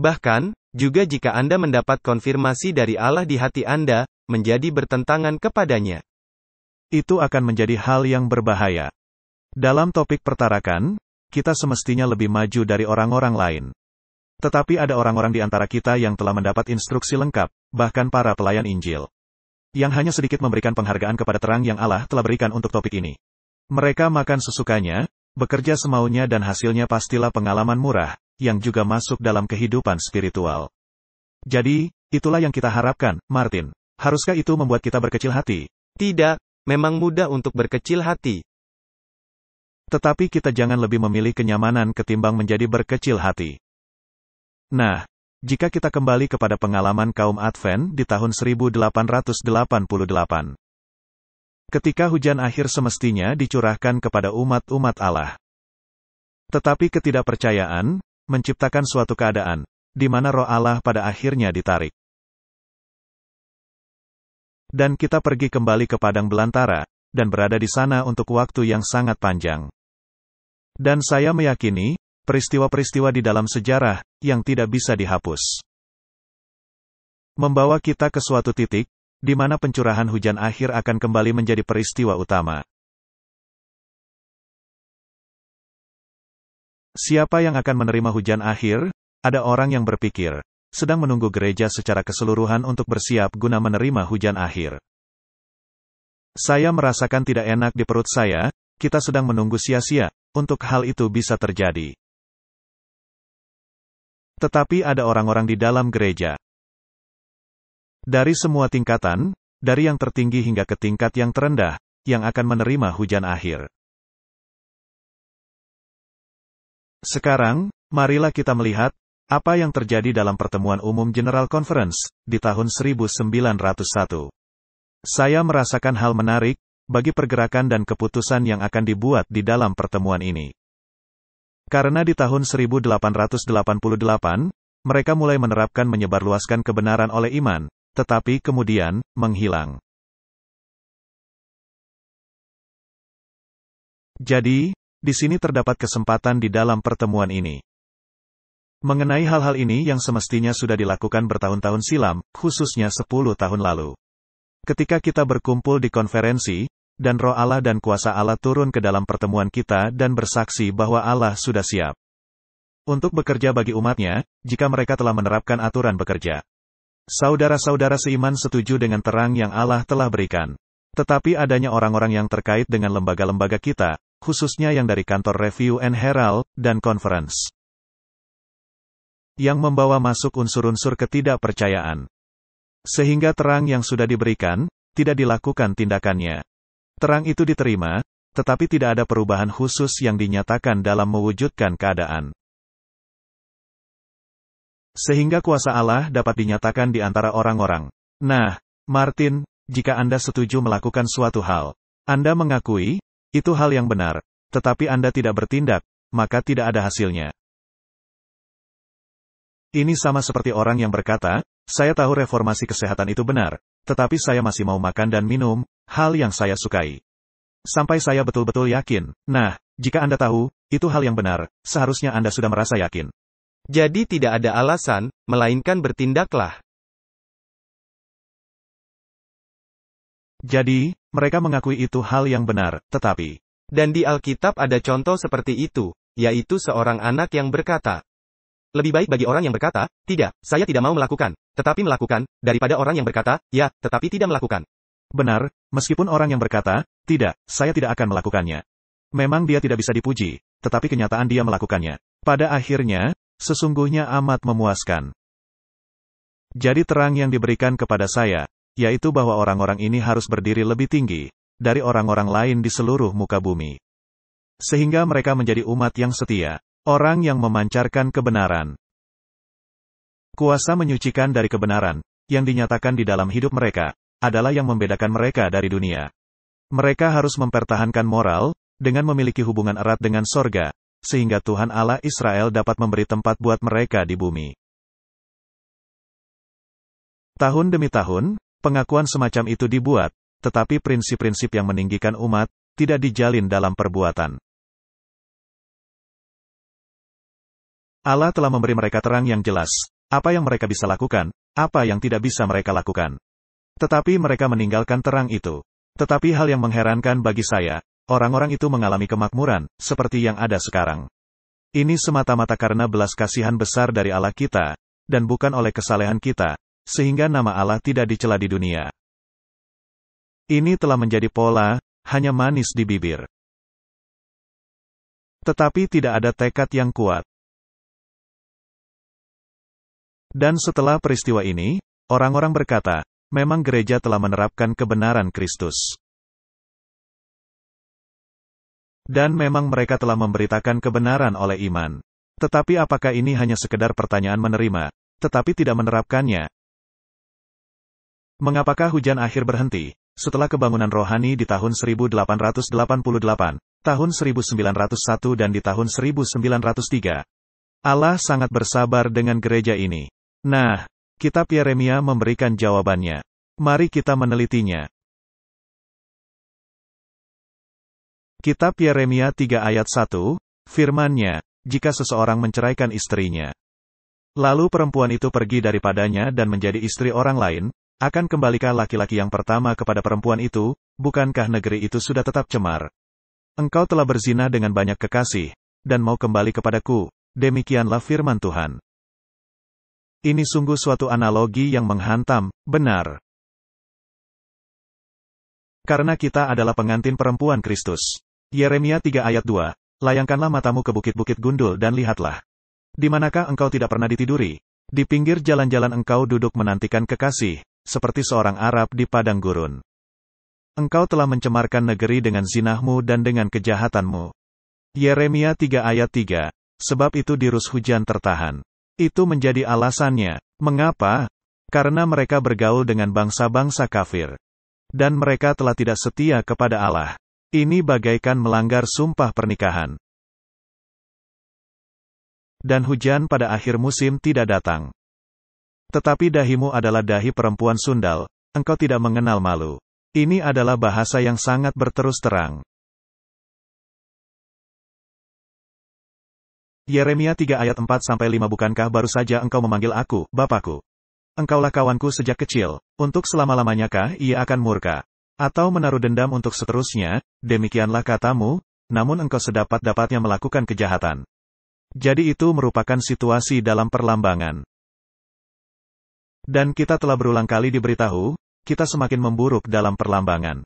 Bahkan, juga jika Anda mendapat konfirmasi dari Allah di hati Anda, menjadi bertentangan kepadanya. Itu akan menjadi hal yang berbahaya. Dalam topik pertarakan, kita semestinya lebih maju dari orang-orang lain. Tetapi ada orang-orang di antara kita yang telah mendapat instruksi lengkap, bahkan para pelayan Injil. Yang hanya sedikit memberikan penghargaan kepada terang yang Allah telah berikan untuk topik ini. Mereka makan sesukanya, bekerja semaunya dan hasilnya pastilah pengalaman murah, yang juga masuk dalam kehidupan spiritual. Jadi, itulah yang kita harapkan, Martin. Haruskah itu membuat kita berkecil hati? Tidak, Memang mudah untuk berkecil hati. Tetapi kita jangan lebih memilih kenyamanan ketimbang menjadi berkecil hati. Nah, jika kita kembali kepada pengalaman kaum Advent di tahun 1888. Ketika hujan akhir semestinya dicurahkan kepada umat-umat Allah. Tetapi ketidakpercayaan, menciptakan suatu keadaan, di mana roh Allah pada akhirnya ditarik. Dan kita pergi kembali ke Padang Belantara, dan berada di sana untuk waktu yang sangat panjang. Dan saya meyakini, peristiwa-peristiwa di dalam sejarah, yang tidak bisa dihapus. Membawa kita ke suatu titik, di mana pencurahan hujan akhir akan kembali menjadi peristiwa utama. Siapa yang akan menerima hujan akhir? Ada orang yang berpikir, sedang menunggu gereja secara keseluruhan untuk bersiap guna menerima hujan akhir. Saya merasakan tidak enak di perut saya, kita sedang menunggu sia-sia, untuk hal itu bisa terjadi. Tetapi ada orang-orang di dalam gereja. Dari semua tingkatan, dari yang tertinggi hingga ke tingkat yang terendah, yang akan menerima hujan akhir. Sekarang, marilah kita melihat apa yang terjadi dalam pertemuan umum General Conference di tahun 1901? Saya merasakan hal menarik bagi pergerakan dan keputusan yang akan dibuat di dalam pertemuan ini. Karena di tahun 1888, mereka mulai menerapkan menyebarluaskan kebenaran oleh iman, tetapi kemudian menghilang. Jadi, di sini terdapat kesempatan di dalam pertemuan ini. Mengenai hal-hal ini yang semestinya sudah dilakukan bertahun-tahun silam, khususnya 10 tahun lalu. Ketika kita berkumpul di konferensi, dan roh Allah dan kuasa Allah turun ke dalam pertemuan kita dan bersaksi bahwa Allah sudah siap untuk bekerja bagi umatnya, jika mereka telah menerapkan aturan bekerja. Saudara-saudara seiman setuju dengan terang yang Allah telah berikan. Tetapi adanya orang-orang yang terkait dengan lembaga-lembaga kita, khususnya yang dari kantor Review and Herald, dan Conference yang membawa masuk unsur-unsur ketidakpercayaan. Sehingga terang yang sudah diberikan, tidak dilakukan tindakannya. Terang itu diterima, tetapi tidak ada perubahan khusus yang dinyatakan dalam mewujudkan keadaan. Sehingga kuasa Allah dapat dinyatakan di antara orang-orang. Nah, Martin, jika Anda setuju melakukan suatu hal, Anda mengakui, itu hal yang benar, tetapi Anda tidak bertindak, maka tidak ada hasilnya. Ini sama seperti orang yang berkata, saya tahu reformasi kesehatan itu benar, tetapi saya masih mau makan dan minum, hal yang saya sukai. Sampai saya betul-betul yakin, nah, jika Anda tahu, itu hal yang benar, seharusnya Anda sudah merasa yakin. Jadi tidak ada alasan, melainkan bertindaklah. Jadi, mereka mengakui itu hal yang benar, tetapi... Dan di Alkitab ada contoh seperti itu, yaitu seorang anak yang berkata, lebih baik bagi orang yang berkata, tidak, saya tidak mau melakukan, tetapi melakukan, daripada orang yang berkata, ya, tetapi tidak melakukan. Benar, meskipun orang yang berkata, tidak, saya tidak akan melakukannya. Memang dia tidak bisa dipuji, tetapi kenyataan dia melakukannya. Pada akhirnya, sesungguhnya amat memuaskan. Jadi terang yang diberikan kepada saya, yaitu bahwa orang-orang ini harus berdiri lebih tinggi dari orang-orang lain di seluruh muka bumi. Sehingga mereka menjadi umat yang setia. Orang yang memancarkan kebenaran. Kuasa menyucikan dari kebenaran, yang dinyatakan di dalam hidup mereka, adalah yang membedakan mereka dari dunia. Mereka harus mempertahankan moral, dengan memiliki hubungan erat dengan sorga, sehingga Tuhan Allah Israel dapat memberi tempat buat mereka di bumi. Tahun demi tahun, pengakuan semacam itu dibuat, tetapi prinsip-prinsip yang meninggikan umat tidak dijalin dalam perbuatan. Allah telah memberi mereka terang yang jelas. Apa yang mereka bisa lakukan, apa yang tidak bisa mereka lakukan. Tetapi mereka meninggalkan terang itu. Tetapi hal yang mengherankan bagi saya, orang-orang itu mengalami kemakmuran, seperti yang ada sekarang. Ini semata-mata karena belas kasihan besar dari Allah kita, dan bukan oleh kesalehan kita, sehingga nama Allah tidak dicela di dunia. Ini telah menjadi pola, hanya manis di bibir. Tetapi tidak ada tekad yang kuat. Dan setelah peristiwa ini, orang-orang berkata, memang gereja telah menerapkan kebenaran Kristus. Dan memang mereka telah memberitakan kebenaran oleh iman. Tetapi apakah ini hanya sekedar pertanyaan menerima, tetapi tidak menerapkannya? Mengapakah hujan akhir berhenti? Setelah kebangunan rohani di tahun 1888, tahun 1901 dan di tahun 1903. Allah sangat bersabar dengan gereja ini. Nah, kitab Yeremia memberikan jawabannya. Mari kita menelitinya. Kitab Yeremia 3 ayat 1, firmannya, jika seseorang menceraikan istrinya. Lalu perempuan itu pergi daripadanya dan menjadi istri orang lain, akan kembalikah laki-laki yang pertama kepada perempuan itu, bukankah negeri itu sudah tetap cemar? Engkau telah berzina dengan banyak kekasih, dan mau kembali kepadaku, demikianlah firman Tuhan. Ini sungguh suatu analogi yang menghantam, benar. Karena kita adalah pengantin perempuan Kristus. Yeremia 3 ayat 2, Layangkanlah matamu ke bukit-bukit gundul dan lihatlah. Di manakah engkau tidak pernah ditiduri? Di pinggir jalan-jalan engkau duduk menantikan kekasih, seperti seorang Arab di padang gurun. Engkau telah mencemarkan negeri dengan zinahmu dan dengan kejahatanmu. Yeremia 3 ayat 3, sebab itu dirus hujan tertahan. Itu menjadi alasannya. Mengapa? Karena mereka bergaul dengan bangsa-bangsa kafir. Dan mereka telah tidak setia kepada Allah. Ini bagaikan melanggar sumpah pernikahan. Dan hujan pada akhir musim tidak datang. Tetapi dahimu adalah dahi perempuan sundal, engkau tidak mengenal malu. Ini adalah bahasa yang sangat berterus terang. Yeremia 3 ayat 4-5 Bukankah baru saja engkau memanggil aku, Bapakku? Engkaulah kawanku sejak kecil, untuk selama-lamanya kah ia akan murka? Atau menaruh dendam untuk seterusnya, demikianlah katamu, namun engkau sedapat-dapatnya melakukan kejahatan. Jadi itu merupakan situasi dalam perlambangan. Dan kita telah berulang kali diberitahu, kita semakin memburuk dalam perlambangan.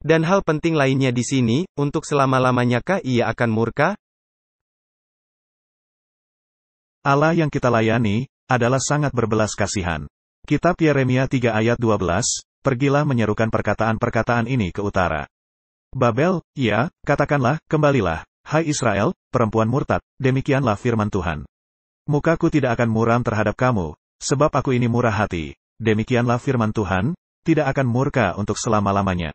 Dan hal penting lainnya di sini, untuk selama-lamanya kah ia akan murka, Allah yang kita layani, adalah sangat berbelas kasihan. Kitab Yeremia 3 ayat 12, pergilah menyerukan perkataan-perkataan ini ke utara. Babel, ya, katakanlah, kembalilah, hai Israel, perempuan murtad, demikianlah firman Tuhan. Mukaku tidak akan muram terhadap kamu, sebab aku ini murah hati, demikianlah firman Tuhan, tidak akan murka untuk selama-lamanya.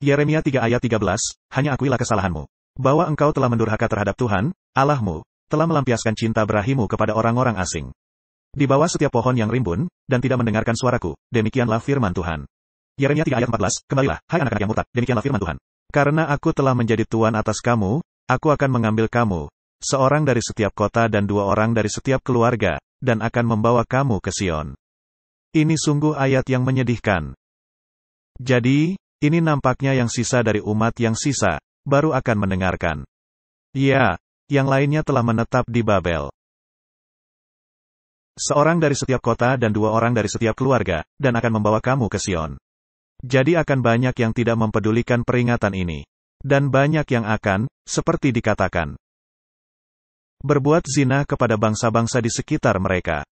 Yeremia 3 ayat 13, hanya akuilah kesalahanmu. Bahwa engkau telah mendurhaka terhadap Tuhan, Allahmu, telah melampiaskan cinta berahimu kepada orang-orang asing. Di bawah setiap pohon yang rimbun, dan tidak mendengarkan suaraku, demikianlah firman Tuhan. Yeremia 3 ayat 14, kembalilah, hai anak-anak yang murtad, demikianlah firman Tuhan. Karena aku telah menjadi tuan atas kamu, aku akan mengambil kamu, seorang dari setiap kota dan dua orang dari setiap keluarga, dan akan membawa kamu ke Sion. Ini sungguh ayat yang menyedihkan. Jadi, ini nampaknya yang sisa dari umat yang sisa, baru akan mendengarkan. Ya, yang lainnya telah menetap di Babel. Seorang dari setiap kota dan dua orang dari setiap keluarga, dan akan membawa kamu ke Sion. Jadi akan banyak yang tidak mempedulikan peringatan ini. Dan banyak yang akan, seperti dikatakan, berbuat zina kepada bangsa-bangsa di sekitar mereka.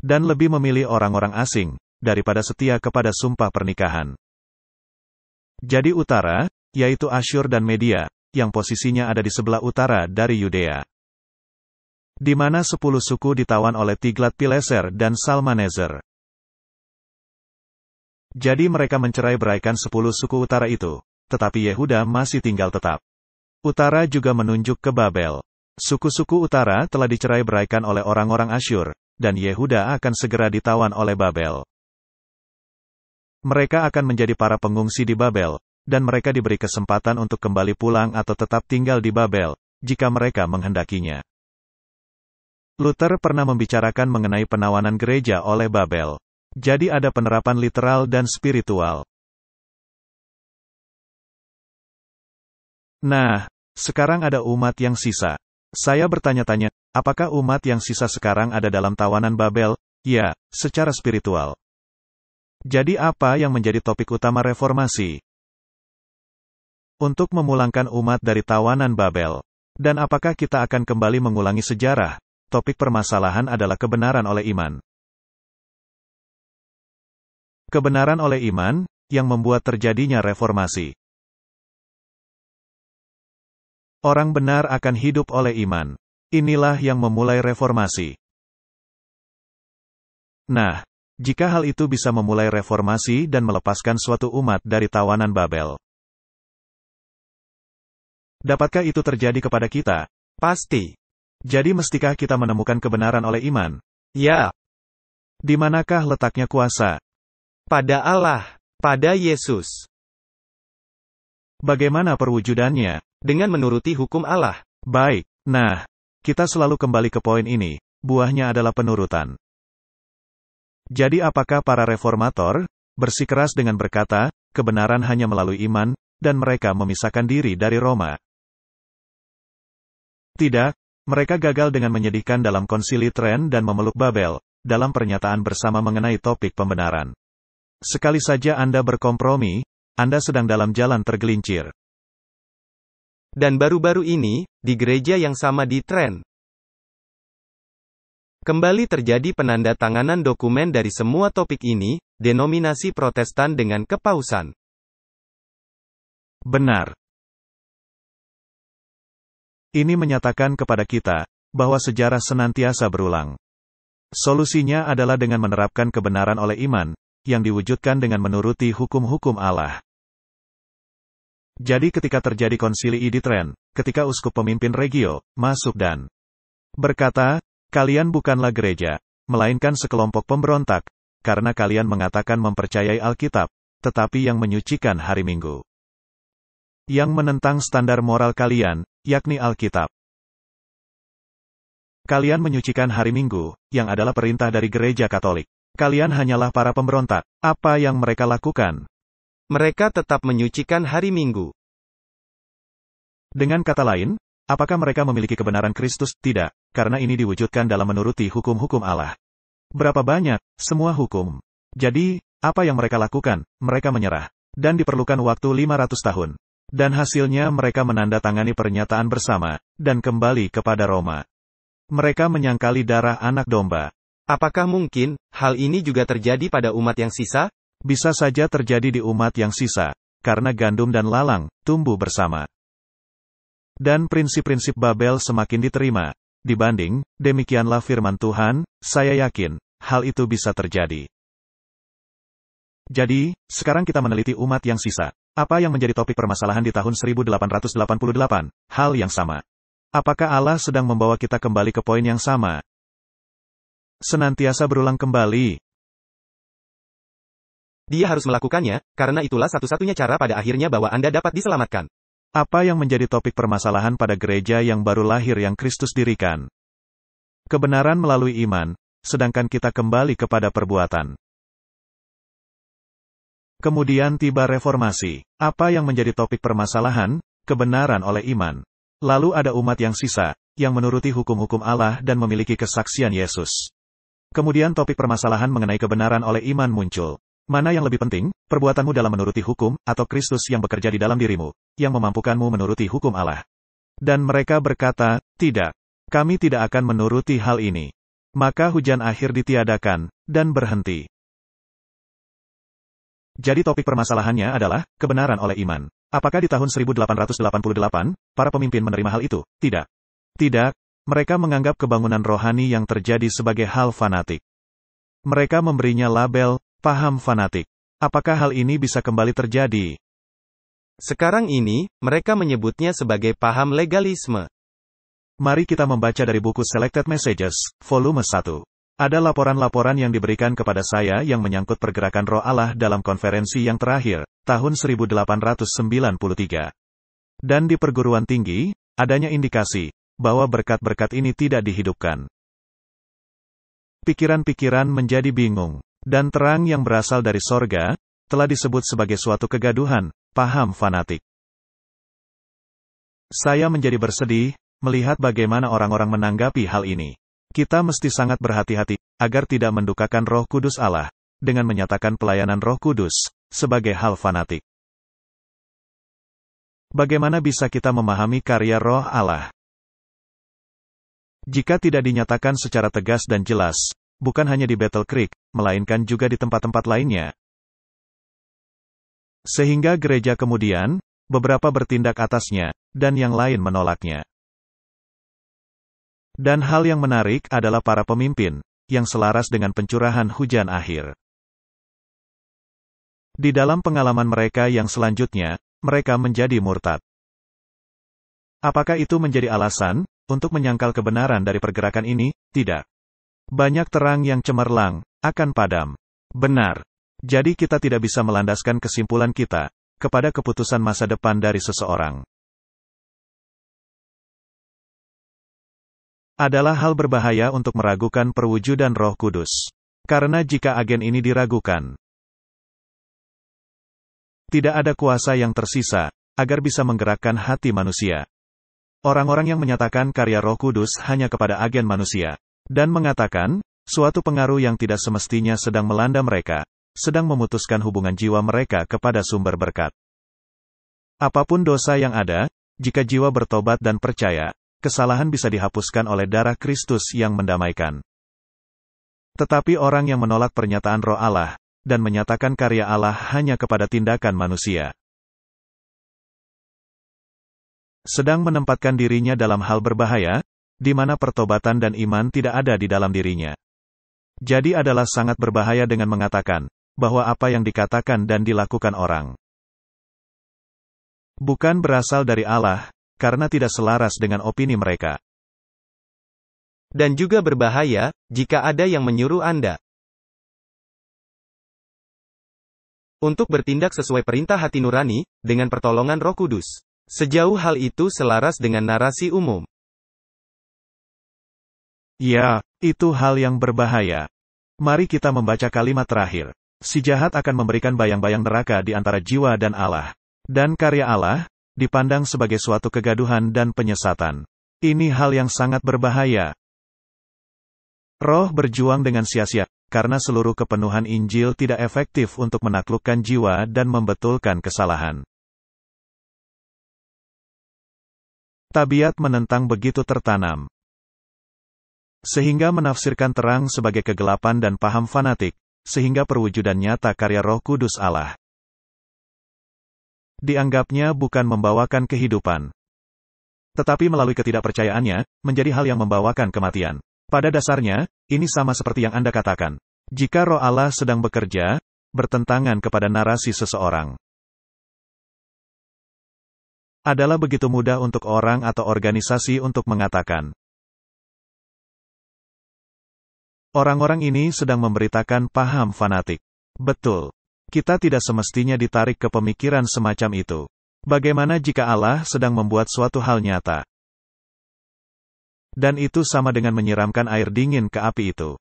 Dan lebih memilih orang-orang asing, daripada setia kepada sumpah pernikahan. Jadi utara, yaitu Asyur dan Media, yang posisinya ada di sebelah utara dari Yudea. Di mana sepuluh suku ditawan oleh Tiglat-Pileser dan Salmaneser. Jadi mereka mencerai beraikan sepuluh suku utara itu, tetapi Yehuda masih tinggal tetap. Utara juga menunjuk ke Babel. Suku-suku utara telah dicerai beraikan oleh orang-orang Asyur, dan Yehuda akan segera ditawan oleh Babel. Mereka akan menjadi para pengungsi di Babel, dan mereka diberi kesempatan untuk kembali pulang atau tetap tinggal di Babel, jika mereka menghendakinya. Luther pernah membicarakan mengenai penawanan gereja oleh Babel. Jadi ada penerapan literal dan spiritual. Nah, sekarang ada umat yang sisa. Saya bertanya-tanya, apakah umat yang sisa sekarang ada dalam tawanan Babel? Ya, secara spiritual. Jadi apa yang menjadi topik utama reformasi? untuk memulangkan umat dari tawanan Babel. Dan apakah kita akan kembali mengulangi sejarah? Topik permasalahan adalah kebenaran oleh iman. Kebenaran oleh iman, yang membuat terjadinya reformasi. Orang benar akan hidup oleh iman. Inilah yang memulai reformasi. Nah, jika hal itu bisa memulai reformasi dan melepaskan suatu umat dari tawanan Babel, Dapatkah itu terjadi kepada kita? Pasti. Jadi mestikah kita menemukan kebenaran oleh iman? Ya. Di manakah letaknya kuasa? Pada Allah, pada Yesus. Bagaimana perwujudannya? Dengan menuruti hukum Allah. Baik. Nah, kita selalu kembali ke poin ini. Buahnya adalah penurutan. Jadi apakah para reformator bersikeras dengan berkata, kebenaran hanya melalui iman, dan mereka memisahkan diri dari Roma? Tidak, mereka gagal dengan menyedihkan dalam konsili Tren dan memeluk Babel, dalam pernyataan bersama mengenai topik pembenaran. Sekali saja Anda berkompromi, Anda sedang dalam jalan tergelincir. Dan baru-baru ini, di gereja yang sama di Tren, Kembali terjadi penanda tanganan dokumen dari semua topik ini, denominasi protestan dengan kepausan. Benar. Ini menyatakan kepada kita bahwa sejarah senantiasa berulang. Solusinya adalah dengan menerapkan kebenaran oleh iman, yang diwujudkan dengan menuruti hukum-hukum Allah. Jadi ketika terjadi konsili Iditren, ketika uskup pemimpin regio, masuk dan berkata, kalian bukanlah gereja, melainkan sekelompok pemberontak, karena kalian mengatakan mempercayai Alkitab, tetapi yang menyucikan hari Minggu. Yang menentang standar moral kalian, yakni Alkitab. Kalian menyucikan hari Minggu, yang adalah perintah dari gereja Katolik. Kalian hanyalah para pemberontak. Apa yang mereka lakukan? Mereka tetap menyucikan hari Minggu. Dengan kata lain, apakah mereka memiliki kebenaran Kristus? Tidak, karena ini diwujudkan dalam menuruti hukum-hukum Allah. Berapa banyak? Semua hukum. Jadi, apa yang mereka lakukan? Mereka menyerah. Dan diperlukan waktu 500 tahun. Dan hasilnya mereka menandatangani pernyataan bersama, dan kembali kepada Roma. Mereka menyangkali darah anak domba. Apakah mungkin, hal ini juga terjadi pada umat yang sisa? Bisa saja terjadi di umat yang sisa, karena gandum dan lalang, tumbuh bersama. Dan prinsip-prinsip Babel semakin diterima. Dibanding, demikianlah firman Tuhan, saya yakin, hal itu bisa terjadi. Jadi, sekarang kita meneliti umat yang sisa. Apa yang menjadi topik permasalahan di tahun 1888? Hal yang sama. Apakah Allah sedang membawa kita kembali ke poin yang sama? Senantiasa berulang kembali. Dia harus melakukannya, karena itulah satu-satunya cara pada akhirnya bahwa Anda dapat diselamatkan. Apa yang menjadi topik permasalahan pada gereja yang baru lahir yang Kristus dirikan? Kebenaran melalui iman, sedangkan kita kembali kepada perbuatan. Kemudian tiba reformasi. Apa yang menjadi topik permasalahan? Kebenaran oleh iman. Lalu ada umat yang sisa, yang menuruti hukum-hukum Allah dan memiliki kesaksian Yesus. Kemudian topik permasalahan mengenai kebenaran oleh iman muncul. Mana yang lebih penting, perbuatanmu dalam menuruti hukum, atau Kristus yang bekerja di dalam dirimu, yang memampukanmu menuruti hukum Allah. Dan mereka berkata, tidak. Kami tidak akan menuruti hal ini. Maka hujan akhir ditiadakan, dan berhenti. Jadi topik permasalahannya adalah, kebenaran oleh iman. Apakah di tahun 1888, para pemimpin menerima hal itu? Tidak. Tidak, mereka menganggap kebangunan rohani yang terjadi sebagai hal fanatik. Mereka memberinya label, paham fanatik. Apakah hal ini bisa kembali terjadi? Sekarang ini, mereka menyebutnya sebagai paham legalisme. Mari kita membaca dari buku Selected Messages, volume 1. Ada laporan-laporan yang diberikan kepada saya yang menyangkut pergerakan roh Allah dalam konferensi yang terakhir, tahun 1893. Dan di perguruan tinggi, adanya indikasi bahwa berkat-berkat ini tidak dihidupkan. Pikiran-pikiran menjadi bingung, dan terang yang berasal dari sorga, telah disebut sebagai suatu kegaduhan, paham fanatik. Saya menjadi bersedih, melihat bagaimana orang-orang menanggapi hal ini. Kita mesti sangat berhati-hati, agar tidak mendukakan roh kudus Allah, dengan menyatakan pelayanan roh kudus, sebagai hal fanatik. Bagaimana bisa kita memahami karya roh Allah? Jika tidak dinyatakan secara tegas dan jelas, bukan hanya di Battle Creek, melainkan juga di tempat-tempat lainnya. Sehingga gereja kemudian, beberapa bertindak atasnya, dan yang lain menolaknya. Dan hal yang menarik adalah para pemimpin, yang selaras dengan pencurahan hujan akhir. Di dalam pengalaman mereka yang selanjutnya, mereka menjadi murtad. Apakah itu menjadi alasan untuk menyangkal kebenaran dari pergerakan ini? Tidak. Banyak terang yang cemerlang akan padam. Benar. Jadi kita tidak bisa melandaskan kesimpulan kita kepada keputusan masa depan dari seseorang. adalah hal berbahaya untuk meragukan perwujudan Roh Kudus. Karena jika agen ini diragukan, tidak ada kuasa yang tersisa agar bisa menggerakkan hati manusia. Orang-orang yang menyatakan karya Roh Kudus hanya kepada agen manusia dan mengatakan suatu pengaruh yang tidak semestinya sedang melanda mereka, sedang memutuskan hubungan jiwa mereka kepada sumber berkat. Apapun dosa yang ada, jika jiwa bertobat dan percaya, kesalahan bisa dihapuskan oleh darah Kristus yang mendamaikan. Tetapi orang yang menolak pernyataan roh Allah, dan menyatakan karya Allah hanya kepada tindakan manusia, sedang menempatkan dirinya dalam hal berbahaya, di mana pertobatan dan iman tidak ada di dalam dirinya. Jadi adalah sangat berbahaya dengan mengatakan, bahwa apa yang dikatakan dan dilakukan orang bukan berasal dari Allah, karena tidak selaras dengan opini mereka. Dan juga berbahaya, jika ada yang menyuruh Anda untuk bertindak sesuai perintah hati nurani, dengan pertolongan roh kudus. Sejauh hal itu selaras dengan narasi umum. Ya, itu hal yang berbahaya. Mari kita membaca kalimat terakhir. Si jahat akan memberikan bayang-bayang neraka di antara jiwa dan Allah. Dan karya Allah, dipandang sebagai suatu kegaduhan dan penyesatan. Ini hal yang sangat berbahaya. Roh berjuang dengan sia-sia, karena seluruh kepenuhan Injil tidak efektif untuk menaklukkan jiwa dan membetulkan kesalahan. Tabiat menentang begitu tertanam. Sehingga menafsirkan terang sebagai kegelapan dan paham fanatik, sehingga perwujudan nyata karya roh kudus Allah dianggapnya bukan membawakan kehidupan. Tetapi melalui ketidakpercayaannya, menjadi hal yang membawakan kematian. Pada dasarnya, ini sama seperti yang Anda katakan. Jika roh Allah sedang bekerja, bertentangan kepada narasi seseorang. Adalah begitu mudah untuk orang atau organisasi untuk mengatakan, Orang-orang ini sedang memberitakan paham fanatik. Betul. Kita tidak semestinya ditarik ke pemikiran semacam itu. Bagaimana jika Allah sedang membuat suatu hal nyata? Dan itu sama dengan menyiramkan air dingin ke api itu.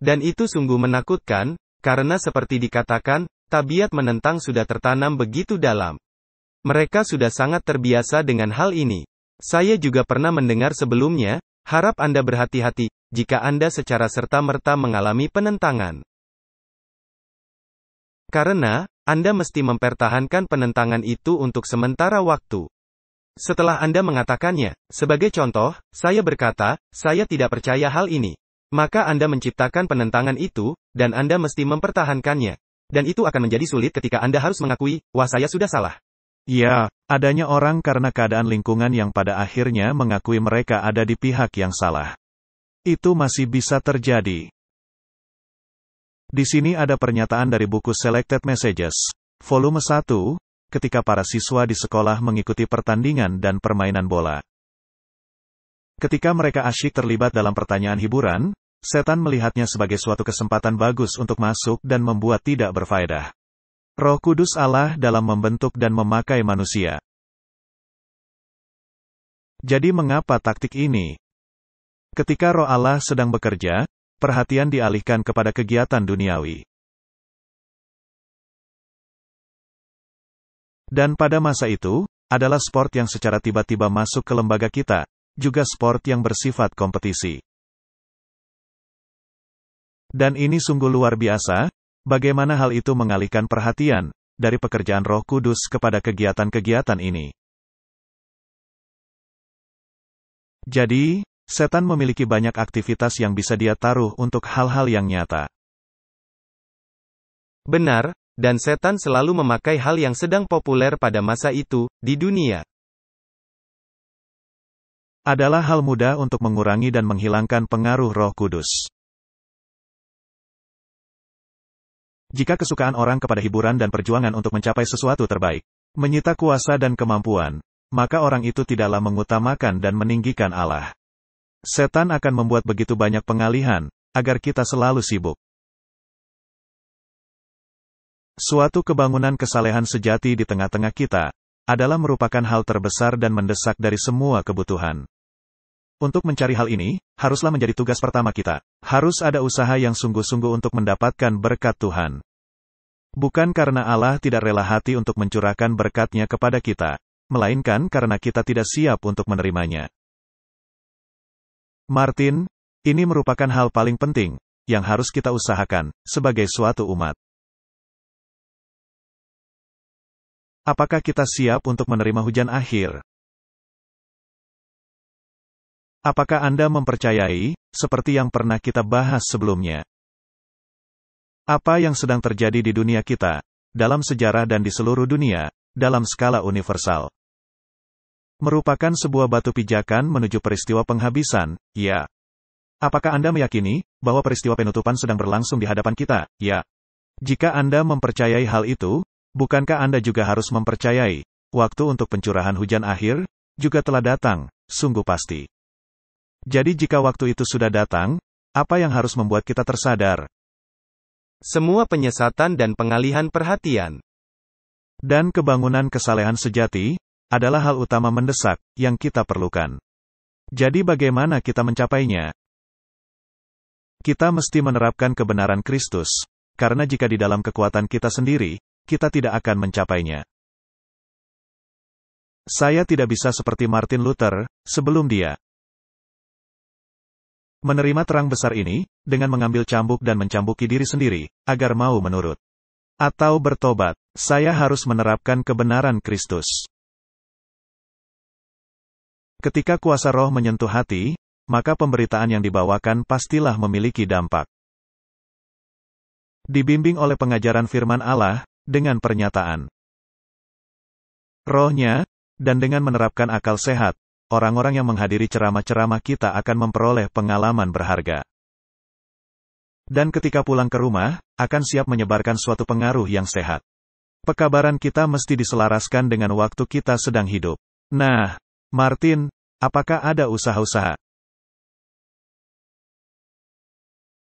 Dan itu sungguh menakutkan, karena seperti dikatakan, tabiat menentang sudah tertanam begitu dalam. Mereka sudah sangat terbiasa dengan hal ini. Saya juga pernah mendengar sebelumnya, harap Anda berhati-hati, jika Anda secara serta-merta mengalami penentangan. Karena, Anda mesti mempertahankan penentangan itu untuk sementara waktu. Setelah Anda mengatakannya, sebagai contoh, saya berkata, saya tidak percaya hal ini. Maka Anda menciptakan penentangan itu, dan Anda mesti mempertahankannya. Dan itu akan menjadi sulit ketika Anda harus mengakui, wah saya sudah salah. Ya, adanya orang karena keadaan lingkungan yang pada akhirnya mengakui mereka ada di pihak yang salah. Itu masih bisa terjadi. Di sini ada pernyataan dari buku Selected Messages, volume 1, ketika para siswa di sekolah mengikuti pertandingan dan permainan bola. Ketika mereka asyik terlibat dalam pertanyaan hiburan, setan melihatnya sebagai suatu kesempatan bagus untuk masuk dan membuat tidak berfaedah. Roh Kudus Allah dalam membentuk dan memakai manusia. Jadi mengapa taktik ini? Ketika roh Allah sedang bekerja, perhatian dialihkan kepada kegiatan duniawi. Dan pada masa itu, adalah sport yang secara tiba-tiba masuk ke lembaga kita, juga sport yang bersifat kompetisi. Dan ini sungguh luar biasa, bagaimana hal itu mengalihkan perhatian dari pekerjaan Roh Kudus kepada kegiatan-kegiatan ini. Jadi, Setan memiliki banyak aktivitas yang bisa dia taruh untuk hal-hal yang nyata. Benar, dan setan selalu memakai hal yang sedang populer pada masa itu, di dunia. Adalah hal mudah untuk mengurangi dan menghilangkan pengaruh roh kudus. Jika kesukaan orang kepada hiburan dan perjuangan untuk mencapai sesuatu terbaik, menyita kuasa dan kemampuan, maka orang itu tidaklah mengutamakan dan meninggikan Allah. Setan akan membuat begitu banyak pengalihan, agar kita selalu sibuk. Suatu kebangunan kesalehan sejati di tengah-tengah kita, adalah merupakan hal terbesar dan mendesak dari semua kebutuhan. Untuk mencari hal ini, haruslah menjadi tugas pertama kita. Harus ada usaha yang sungguh-sungguh untuk mendapatkan berkat Tuhan. Bukan karena Allah tidak rela hati untuk mencurahkan berkatnya kepada kita, melainkan karena kita tidak siap untuk menerimanya. Martin, ini merupakan hal paling penting yang harus kita usahakan sebagai suatu umat. Apakah kita siap untuk menerima hujan akhir? Apakah Anda mempercayai, seperti yang pernah kita bahas sebelumnya, apa yang sedang terjadi di dunia kita, dalam sejarah dan di seluruh dunia, dalam skala universal? merupakan sebuah batu pijakan menuju peristiwa penghabisan, ya. Apakah Anda meyakini bahwa peristiwa penutupan sedang berlangsung di hadapan kita, ya? Jika Anda mempercayai hal itu, bukankah Anda juga harus mempercayai waktu untuk pencurahan hujan akhir juga telah datang, sungguh pasti. Jadi jika waktu itu sudah datang, apa yang harus membuat kita tersadar? Semua penyesatan dan pengalihan perhatian. Dan kebangunan kesalehan sejati, adalah hal utama mendesak yang kita perlukan. Jadi, bagaimana kita mencapainya? Kita mesti menerapkan kebenaran Kristus, karena jika di dalam kekuatan kita sendiri, kita tidak akan mencapainya. Saya tidak bisa seperti Martin Luther sebelum dia menerima terang besar ini, dengan mengambil cambuk dan mencambuki diri sendiri, agar mau menurut. Atau bertobat, saya harus menerapkan kebenaran Kristus. Ketika kuasa roh menyentuh hati, maka pemberitaan yang dibawakan pastilah memiliki dampak. Dibimbing oleh pengajaran firman Allah, dengan pernyataan rohnya, dan dengan menerapkan akal sehat, orang-orang yang menghadiri ceramah-ceramah kita akan memperoleh pengalaman berharga. Dan ketika pulang ke rumah, akan siap menyebarkan suatu pengaruh yang sehat. Pekabaran kita mesti diselaraskan dengan waktu kita sedang hidup. Nah, Martin, apakah ada usaha-usaha?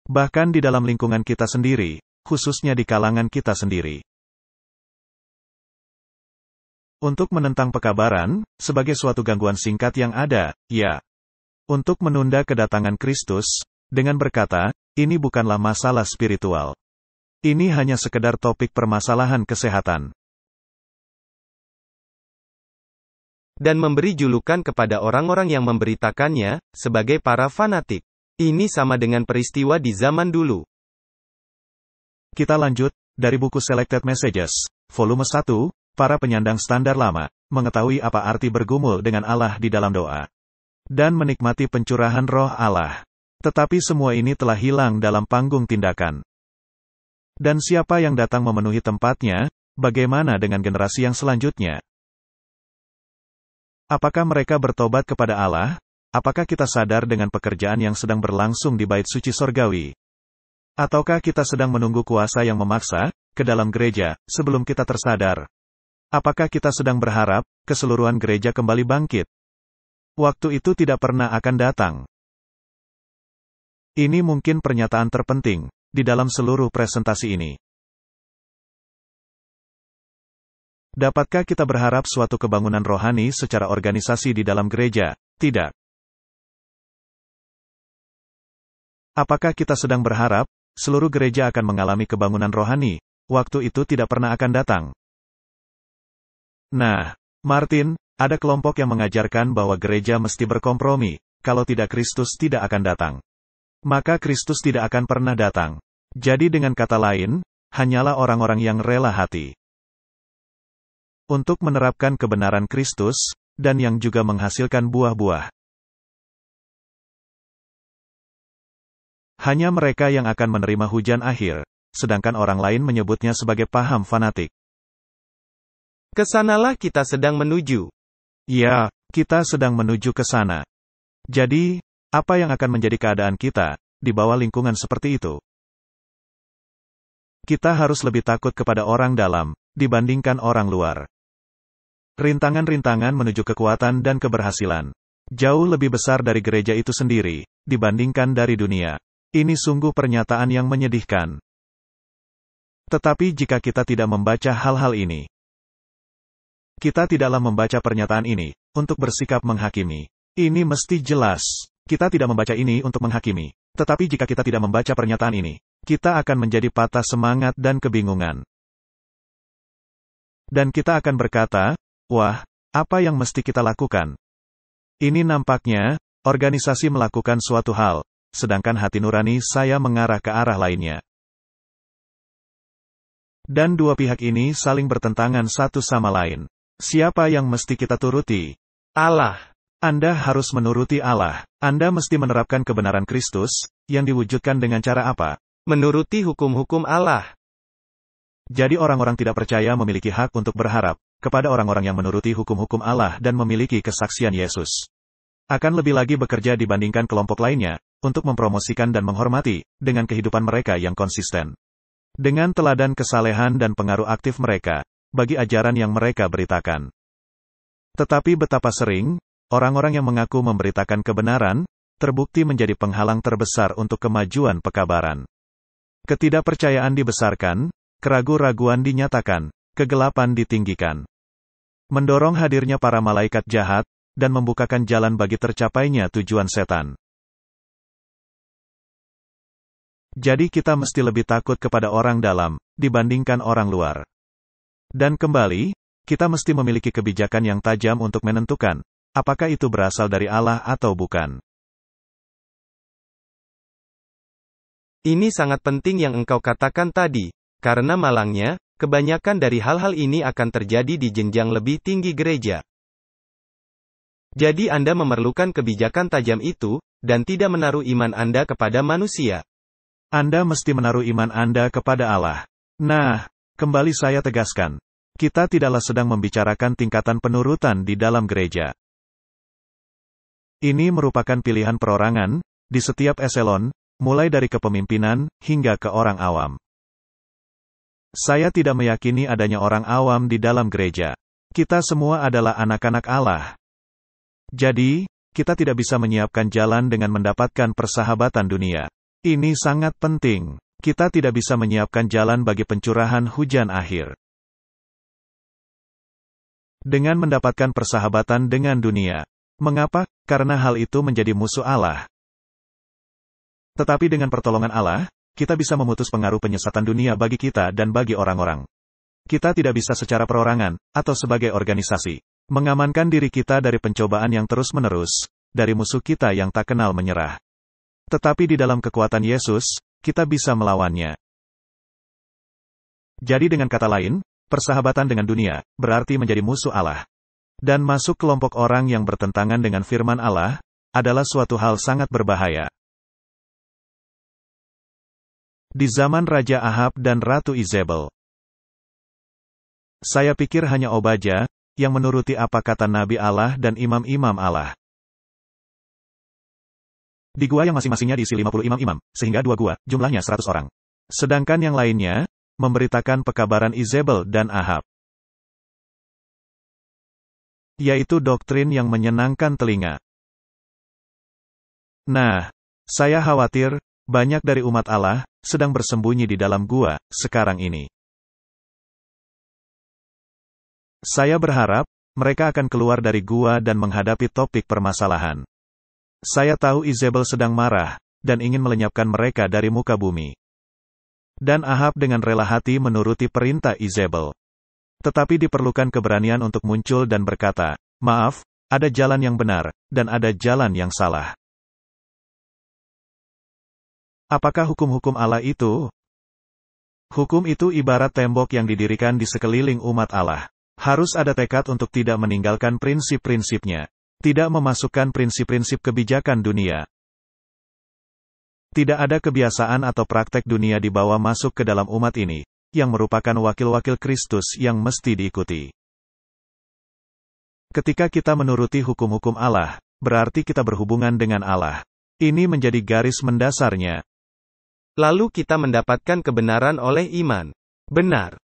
Bahkan di dalam lingkungan kita sendiri, khususnya di kalangan kita sendiri. Untuk menentang pekabaran, sebagai suatu gangguan singkat yang ada, ya. Untuk menunda kedatangan Kristus, dengan berkata, ini bukanlah masalah spiritual. Ini hanya sekedar topik permasalahan kesehatan. dan memberi julukan kepada orang-orang yang memberitakannya, sebagai para fanatik. Ini sama dengan peristiwa di zaman dulu. Kita lanjut, dari buku Selected Messages, volume 1, para penyandang standar lama, mengetahui apa arti bergumul dengan Allah di dalam doa. Dan menikmati pencurahan roh Allah. Tetapi semua ini telah hilang dalam panggung tindakan. Dan siapa yang datang memenuhi tempatnya, bagaimana dengan generasi yang selanjutnya? Apakah mereka bertobat kepada Allah? Apakah kita sadar dengan pekerjaan yang sedang berlangsung di bait suci sorgawi? Ataukah kita sedang menunggu kuasa yang memaksa ke dalam gereja sebelum kita tersadar? Apakah kita sedang berharap keseluruhan gereja kembali bangkit? Waktu itu tidak pernah akan datang. Ini mungkin pernyataan terpenting di dalam seluruh presentasi ini. Dapatkah kita berharap suatu kebangunan rohani secara organisasi di dalam gereja? Tidak. Apakah kita sedang berharap seluruh gereja akan mengalami kebangunan rohani? Waktu itu tidak pernah akan datang. Nah, Martin, ada kelompok yang mengajarkan bahwa gereja mesti berkompromi, kalau tidak Kristus tidak akan datang. Maka Kristus tidak akan pernah datang. Jadi dengan kata lain, hanyalah orang-orang yang rela hati untuk menerapkan kebenaran Kristus, dan yang juga menghasilkan buah-buah. Hanya mereka yang akan menerima hujan akhir, sedangkan orang lain menyebutnya sebagai paham fanatik. Kesanalah kita sedang menuju. Ya, kita sedang menuju ke sana. Jadi, apa yang akan menjadi keadaan kita di bawah lingkungan seperti itu? Kita harus lebih takut kepada orang dalam dibandingkan orang luar. Rintangan-rintangan menuju kekuatan dan keberhasilan. Jauh lebih besar dari gereja itu sendiri, dibandingkan dari dunia. Ini sungguh pernyataan yang menyedihkan. Tetapi jika kita tidak membaca hal-hal ini, kita tidaklah membaca pernyataan ini, untuk bersikap menghakimi. Ini mesti jelas. Kita tidak membaca ini untuk menghakimi. Tetapi jika kita tidak membaca pernyataan ini, kita akan menjadi patah semangat dan kebingungan. Dan kita akan berkata, Wah, apa yang mesti kita lakukan? Ini nampaknya, organisasi melakukan suatu hal, sedangkan hati nurani saya mengarah ke arah lainnya. Dan dua pihak ini saling bertentangan satu sama lain. Siapa yang mesti kita turuti? Allah. Anda harus menuruti Allah. Anda mesti menerapkan kebenaran Kristus, yang diwujudkan dengan cara apa? Menuruti hukum-hukum Allah. Jadi orang-orang tidak percaya memiliki hak untuk berharap, kepada orang-orang yang menuruti hukum-hukum Allah dan memiliki kesaksian Yesus. Akan lebih lagi bekerja dibandingkan kelompok lainnya, untuk mempromosikan dan menghormati, dengan kehidupan mereka yang konsisten. Dengan teladan kesalehan dan pengaruh aktif mereka, bagi ajaran yang mereka beritakan. Tetapi betapa sering, orang-orang yang mengaku memberitakan kebenaran, terbukti menjadi penghalang terbesar untuk kemajuan pekabaran. Ketidakpercayaan dibesarkan, keraguan raguan dinyatakan, kegelapan ditinggikan mendorong hadirnya para malaikat jahat, dan membukakan jalan bagi tercapainya tujuan setan. Jadi kita mesti lebih takut kepada orang dalam, dibandingkan orang luar. Dan kembali, kita mesti memiliki kebijakan yang tajam untuk menentukan, apakah itu berasal dari Allah atau bukan. Ini sangat penting yang engkau katakan tadi, karena malangnya, Kebanyakan dari hal-hal ini akan terjadi di jenjang lebih tinggi gereja. Jadi Anda memerlukan kebijakan tajam itu, dan tidak menaruh iman Anda kepada manusia. Anda mesti menaruh iman Anda kepada Allah. Nah, kembali saya tegaskan, kita tidaklah sedang membicarakan tingkatan penurutan di dalam gereja. Ini merupakan pilihan perorangan, di setiap eselon, mulai dari kepemimpinan, hingga ke orang awam. Saya tidak meyakini adanya orang awam di dalam gereja. Kita semua adalah anak-anak Allah. Jadi, kita tidak bisa menyiapkan jalan dengan mendapatkan persahabatan dunia. Ini sangat penting. Kita tidak bisa menyiapkan jalan bagi pencurahan hujan akhir. Dengan mendapatkan persahabatan dengan dunia. Mengapa? Karena hal itu menjadi musuh Allah. Tetapi dengan pertolongan Allah, kita bisa memutus pengaruh penyesatan dunia bagi kita dan bagi orang-orang. Kita tidak bisa secara perorangan, atau sebagai organisasi, mengamankan diri kita dari pencobaan yang terus-menerus, dari musuh kita yang tak kenal menyerah. Tetapi di dalam kekuatan Yesus, kita bisa melawannya. Jadi dengan kata lain, persahabatan dengan dunia, berarti menjadi musuh Allah. Dan masuk kelompok orang yang bertentangan dengan firman Allah, adalah suatu hal sangat berbahaya. Di zaman Raja Ahab dan Ratu Izebel. Saya pikir hanya Obaja, yang menuruti apa kata Nabi Allah dan imam-imam Allah. Di gua yang masing-masingnya diisi 50 imam-imam, sehingga dua gua, jumlahnya 100 orang. Sedangkan yang lainnya, memberitakan pekabaran Izebel dan Ahab. Yaitu doktrin yang menyenangkan telinga. Nah, saya khawatir, banyak dari umat Allah sedang bersembunyi di dalam gua sekarang ini. Saya berharap mereka akan keluar dari gua dan menghadapi topik permasalahan. Saya tahu Isabel sedang marah dan ingin melenyapkan mereka dari muka bumi. Dan Ahab dengan rela hati menuruti perintah Isabel. Tetapi diperlukan keberanian untuk muncul dan berkata, "Maaf, ada jalan yang benar dan ada jalan yang salah." Apakah hukum-hukum Allah itu? Hukum itu ibarat tembok yang didirikan di sekeliling umat Allah. Harus ada tekad untuk tidak meninggalkan prinsip-prinsipnya. Tidak memasukkan prinsip-prinsip kebijakan dunia. Tidak ada kebiasaan atau praktek dunia dibawa masuk ke dalam umat ini, yang merupakan wakil-wakil Kristus yang mesti diikuti. Ketika kita menuruti hukum-hukum Allah, berarti kita berhubungan dengan Allah. Ini menjadi garis mendasarnya. Lalu kita mendapatkan kebenaran oleh iman. Benar.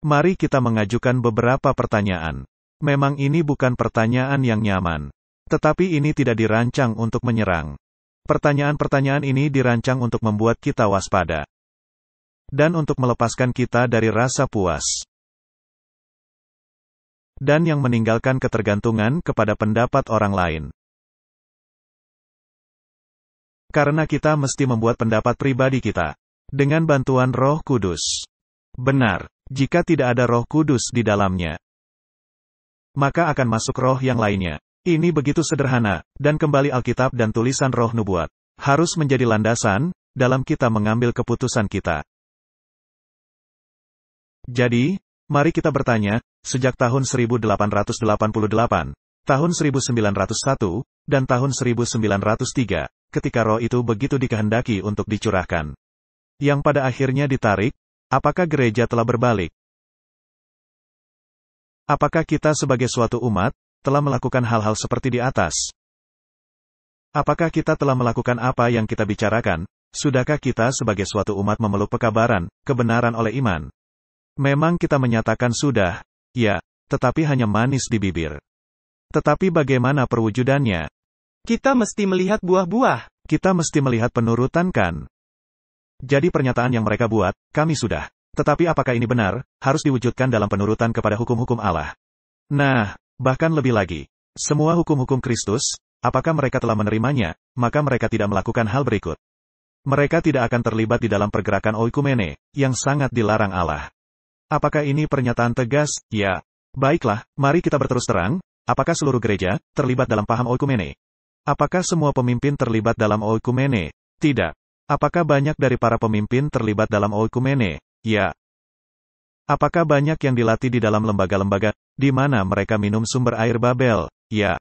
Mari kita mengajukan beberapa pertanyaan. Memang ini bukan pertanyaan yang nyaman. Tetapi ini tidak dirancang untuk menyerang. Pertanyaan-pertanyaan ini dirancang untuk membuat kita waspada. Dan untuk melepaskan kita dari rasa puas dan yang meninggalkan ketergantungan kepada pendapat orang lain. Karena kita mesti membuat pendapat pribadi kita. Dengan bantuan roh kudus. Benar, jika tidak ada roh kudus di dalamnya. Maka akan masuk roh yang lainnya. Ini begitu sederhana, dan kembali Alkitab dan tulisan roh nubuat. Harus menjadi landasan, dalam kita mengambil keputusan kita. Jadi, mari kita bertanya, sejak tahun 1888, tahun 1901, dan tahun 1903, ketika roh itu begitu dikehendaki untuk dicurahkan. Yang pada akhirnya ditarik, apakah gereja telah berbalik? Apakah kita sebagai suatu umat, telah melakukan hal-hal seperti di atas? Apakah kita telah melakukan apa yang kita bicarakan? Sudahkah kita sebagai suatu umat memeluk pekabaran, kebenaran oleh iman? Memang kita menyatakan sudah, ya, tetapi hanya manis di bibir. Tetapi bagaimana perwujudannya? Kita mesti melihat buah-buah. Kita mesti melihat penurutan kan? Jadi pernyataan yang mereka buat, kami sudah. Tetapi apakah ini benar, harus diwujudkan dalam penurutan kepada hukum-hukum Allah. Nah, bahkan lebih lagi. Semua hukum-hukum Kristus, apakah mereka telah menerimanya, maka mereka tidak melakukan hal berikut. Mereka tidak akan terlibat di dalam pergerakan oikumene, yang sangat dilarang Allah. Apakah ini pernyataan tegas? Ya. Baiklah, mari kita berterus terang, apakah seluruh gereja, terlibat dalam paham oikumene, Apakah semua pemimpin terlibat dalam oikumene? Tidak. Apakah banyak dari para pemimpin terlibat dalam oikumene? Ya. Apakah banyak yang dilatih di dalam lembaga-lembaga, di mana mereka minum sumber air Babel? Ya.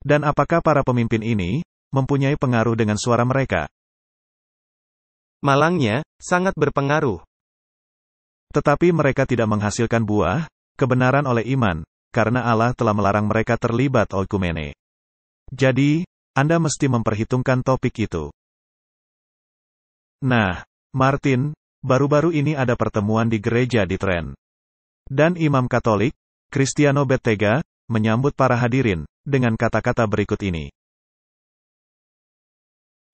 Dan apakah para pemimpin ini mempunyai pengaruh dengan suara mereka? Malangnya, sangat berpengaruh. Tetapi mereka tidak menghasilkan buah, kebenaran oleh iman, karena Allah telah melarang mereka terlibat oikumene. Jadi, Anda mesti memperhitungkan topik itu. Nah, Martin, baru-baru ini ada pertemuan di gereja di Tren. Dan Imam Katolik, Cristiano Bettega, menyambut para hadirin, dengan kata-kata berikut ini.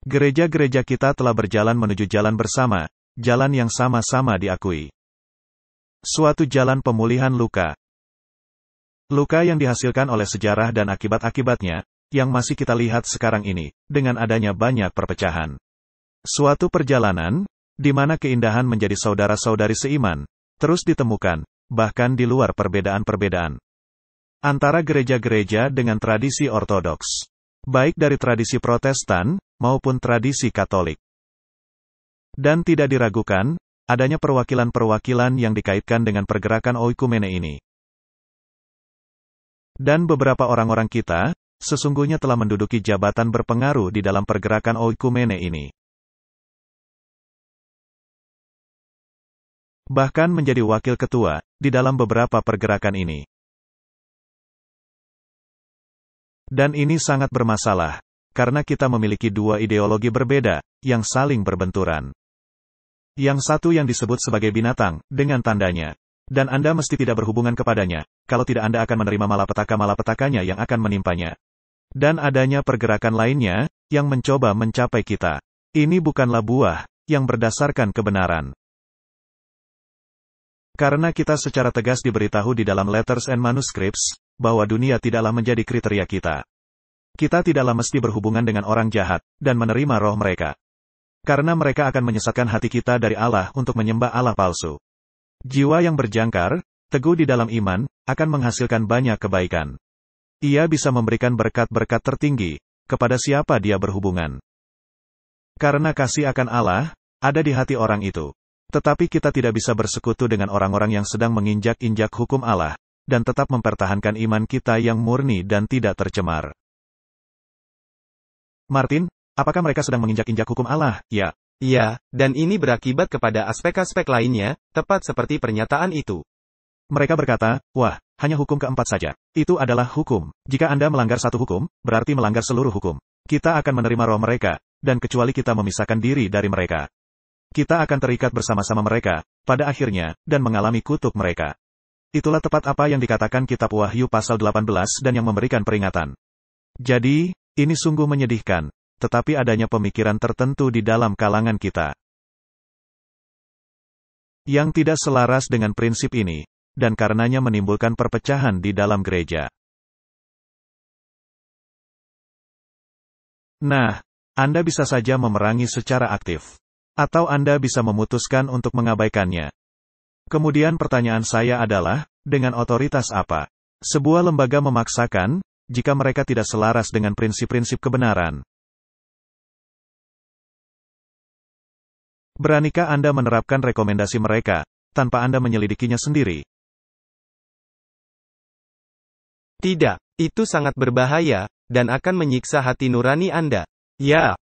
Gereja-gereja kita telah berjalan menuju jalan bersama, jalan yang sama-sama diakui. Suatu jalan pemulihan luka, Luka yang dihasilkan oleh sejarah dan akibat-akibatnya, yang masih kita lihat sekarang ini, dengan adanya banyak perpecahan. Suatu perjalanan, di mana keindahan menjadi saudara-saudari seiman, terus ditemukan, bahkan di luar perbedaan-perbedaan. Antara gereja-gereja dengan tradisi ortodoks. Baik dari tradisi protestan, maupun tradisi katolik. Dan tidak diragukan, adanya perwakilan-perwakilan yang dikaitkan dengan pergerakan oikumene ini. Dan beberapa orang-orang kita, sesungguhnya telah menduduki jabatan berpengaruh di dalam pergerakan oikumene ini. Bahkan menjadi wakil ketua, di dalam beberapa pergerakan ini. Dan ini sangat bermasalah, karena kita memiliki dua ideologi berbeda, yang saling berbenturan. Yang satu yang disebut sebagai binatang, dengan tandanya, dan Anda mesti tidak berhubungan kepadanya, kalau tidak Anda akan menerima malapetaka-malapetakanya yang akan menimpanya. Dan adanya pergerakan lainnya, yang mencoba mencapai kita. Ini bukanlah buah, yang berdasarkan kebenaran. Karena kita secara tegas diberitahu di dalam letters and manuscripts, bahwa dunia tidaklah menjadi kriteria kita. Kita tidaklah mesti berhubungan dengan orang jahat, dan menerima roh mereka. Karena mereka akan menyesatkan hati kita dari Allah untuk menyembah Allah palsu. Jiwa yang berjangkar, teguh di dalam iman, akan menghasilkan banyak kebaikan. Ia bisa memberikan berkat-berkat tertinggi kepada siapa dia berhubungan. Karena kasih akan Allah ada di hati orang itu. Tetapi kita tidak bisa bersekutu dengan orang-orang yang sedang menginjak-injak hukum Allah dan tetap mempertahankan iman kita yang murni dan tidak tercemar. Martin, apakah mereka sedang menginjak-injak hukum Allah? Ya, Ya, dan ini berakibat kepada aspek-aspek lainnya, tepat seperti pernyataan itu. Mereka berkata, wah, hanya hukum keempat saja. Itu adalah hukum. Jika Anda melanggar satu hukum, berarti melanggar seluruh hukum. Kita akan menerima roh mereka, dan kecuali kita memisahkan diri dari mereka. Kita akan terikat bersama-sama mereka, pada akhirnya, dan mengalami kutuk mereka. Itulah tepat apa yang dikatakan Kitab Wahyu pasal 18 dan yang memberikan peringatan. Jadi, ini sungguh menyedihkan, tetapi adanya pemikiran tertentu di dalam kalangan kita yang tidak selaras dengan prinsip ini, dan karenanya menimbulkan perpecahan di dalam gereja. Nah, Anda bisa saja memerangi secara aktif, atau Anda bisa memutuskan untuk mengabaikannya. Kemudian, pertanyaan saya adalah: dengan otoritas apa sebuah lembaga memaksakan jika mereka tidak selaras dengan prinsip-prinsip kebenaran? Beranikah Anda menerapkan rekomendasi mereka, tanpa Anda menyelidikinya sendiri? Tidak, itu sangat berbahaya, dan akan menyiksa hati nurani Anda. Ya.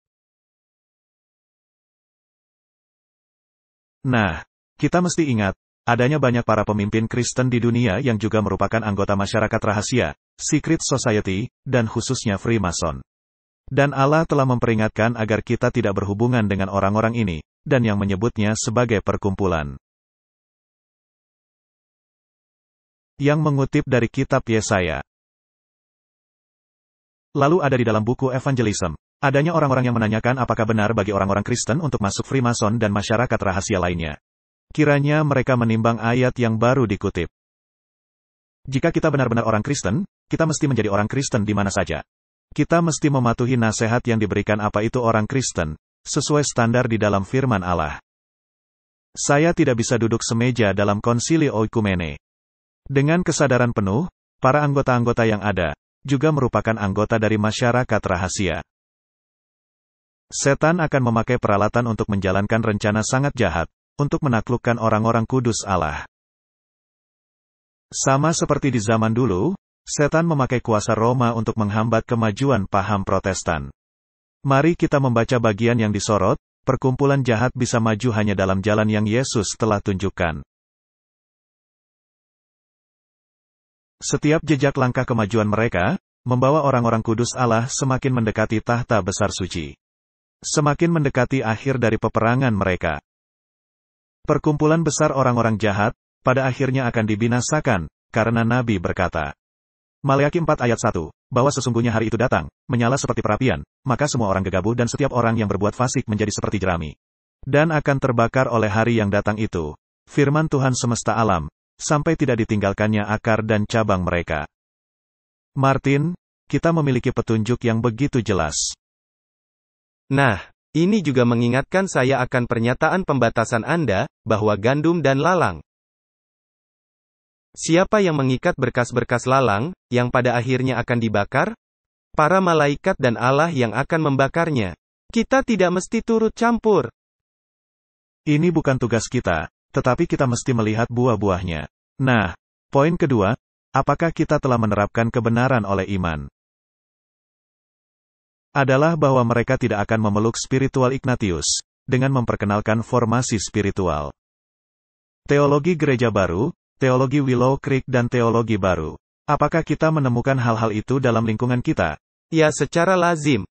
Nah, kita mesti ingat, adanya banyak para pemimpin Kristen di dunia yang juga merupakan anggota masyarakat rahasia, secret society, dan khususnya Freemason. Dan Allah telah memperingatkan agar kita tidak berhubungan dengan orang-orang ini, dan yang menyebutnya sebagai perkumpulan. Yang mengutip dari kitab Yesaya. Lalu ada di dalam buku Evangelism. Adanya orang-orang yang menanyakan apakah benar bagi orang-orang Kristen untuk masuk Freemason dan masyarakat rahasia lainnya. Kiranya mereka menimbang ayat yang baru dikutip. Jika kita benar-benar orang Kristen, kita mesti menjadi orang Kristen di mana saja. Kita mesti mematuhi nasihat yang diberikan apa itu orang Kristen sesuai standar di dalam firman Allah. Saya tidak bisa duduk semeja dalam konsili oikumene. Dengan kesadaran penuh, para anggota-anggota yang ada, juga merupakan anggota dari masyarakat rahasia. Setan akan memakai peralatan untuk menjalankan rencana sangat jahat, untuk menaklukkan orang-orang kudus Allah. Sama seperti di zaman dulu, setan memakai kuasa Roma untuk menghambat kemajuan paham protestan. Mari kita membaca bagian yang disorot, perkumpulan jahat bisa maju hanya dalam jalan yang Yesus telah tunjukkan. Setiap jejak langkah kemajuan mereka, membawa orang-orang kudus Allah semakin mendekati tahta besar suci. Semakin mendekati akhir dari peperangan mereka. Perkumpulan besar orang-orang jahat, pada akhirnya akan dibinasakan, karena Nabi berkata, Maleaki 4 ayat 1, bahwa sesungguhnya hari itu datang, menyala seperti perapian, maka semua orang gegabah dan setiap orang yang berbuat fasik menjadi seperti jerami. Dan akan terbakar oleh hari yang datang itu. Firman Tuhan semesta alam, sampai tidak ditinggalkannya akar dan cabang mereka. Martin, kita memiliki petunjuk yang begitu jelas. Nah, ini juga mengingatkan saya akan pernyataan pembatasan Anda, bahwa gandum dan lalang, Siapa yang mengikat berkas-berkas lalang, yang pada akhirnya akan dibakar? Para malaikat dan Allah yang akan membakarnya. Kita tidak mesti turut campur. Ini bukan tugas kita, tetapi kita mesti melihat buah-buahnya. Nah, poin kedua, apakah kita telah menerapkan kebenaran oleh iman? Adalah bahwa mereka tidak akan memeluk spiritual Ignatius, dengan memperkenalkan formasi spiritual. Teologi Gereja Baru, teologi Willow Creek dan teologi baru. Apakah kita menemukan hal-hal itu dalam lingkungan kita? Ya secara lazim.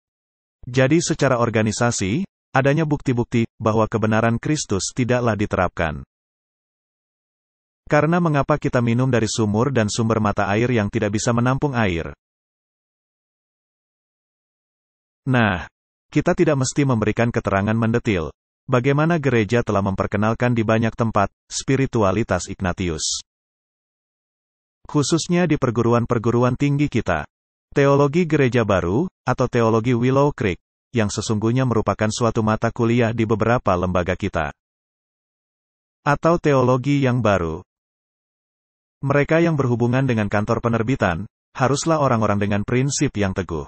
Jadi secara organisasi, adanya bukti-bukti bahwa kebenaran Kristus tidaklah diterapkan. Karena mengapa kita minum dari sumur dan sumber mata air yang tidak bisa menampung air? Nah, kita tidak mesti memberikan keterangan mendetil, Bagaimana gereja telah memperkenalkan di banyak tempat spiritualitas Ignatius, khususnya di perguruan-perguruan tinggi kita. Teologi Gereja Baru atau teologi Willow Creek, yang sesungguhnya merupakan suatu mata kuliah di beberapa lembaga kita, atau teologi yang baru. Mereka yang berhubungan dengan kantor penerbitan haruslah orang-orang dengan prinsip yang teguh,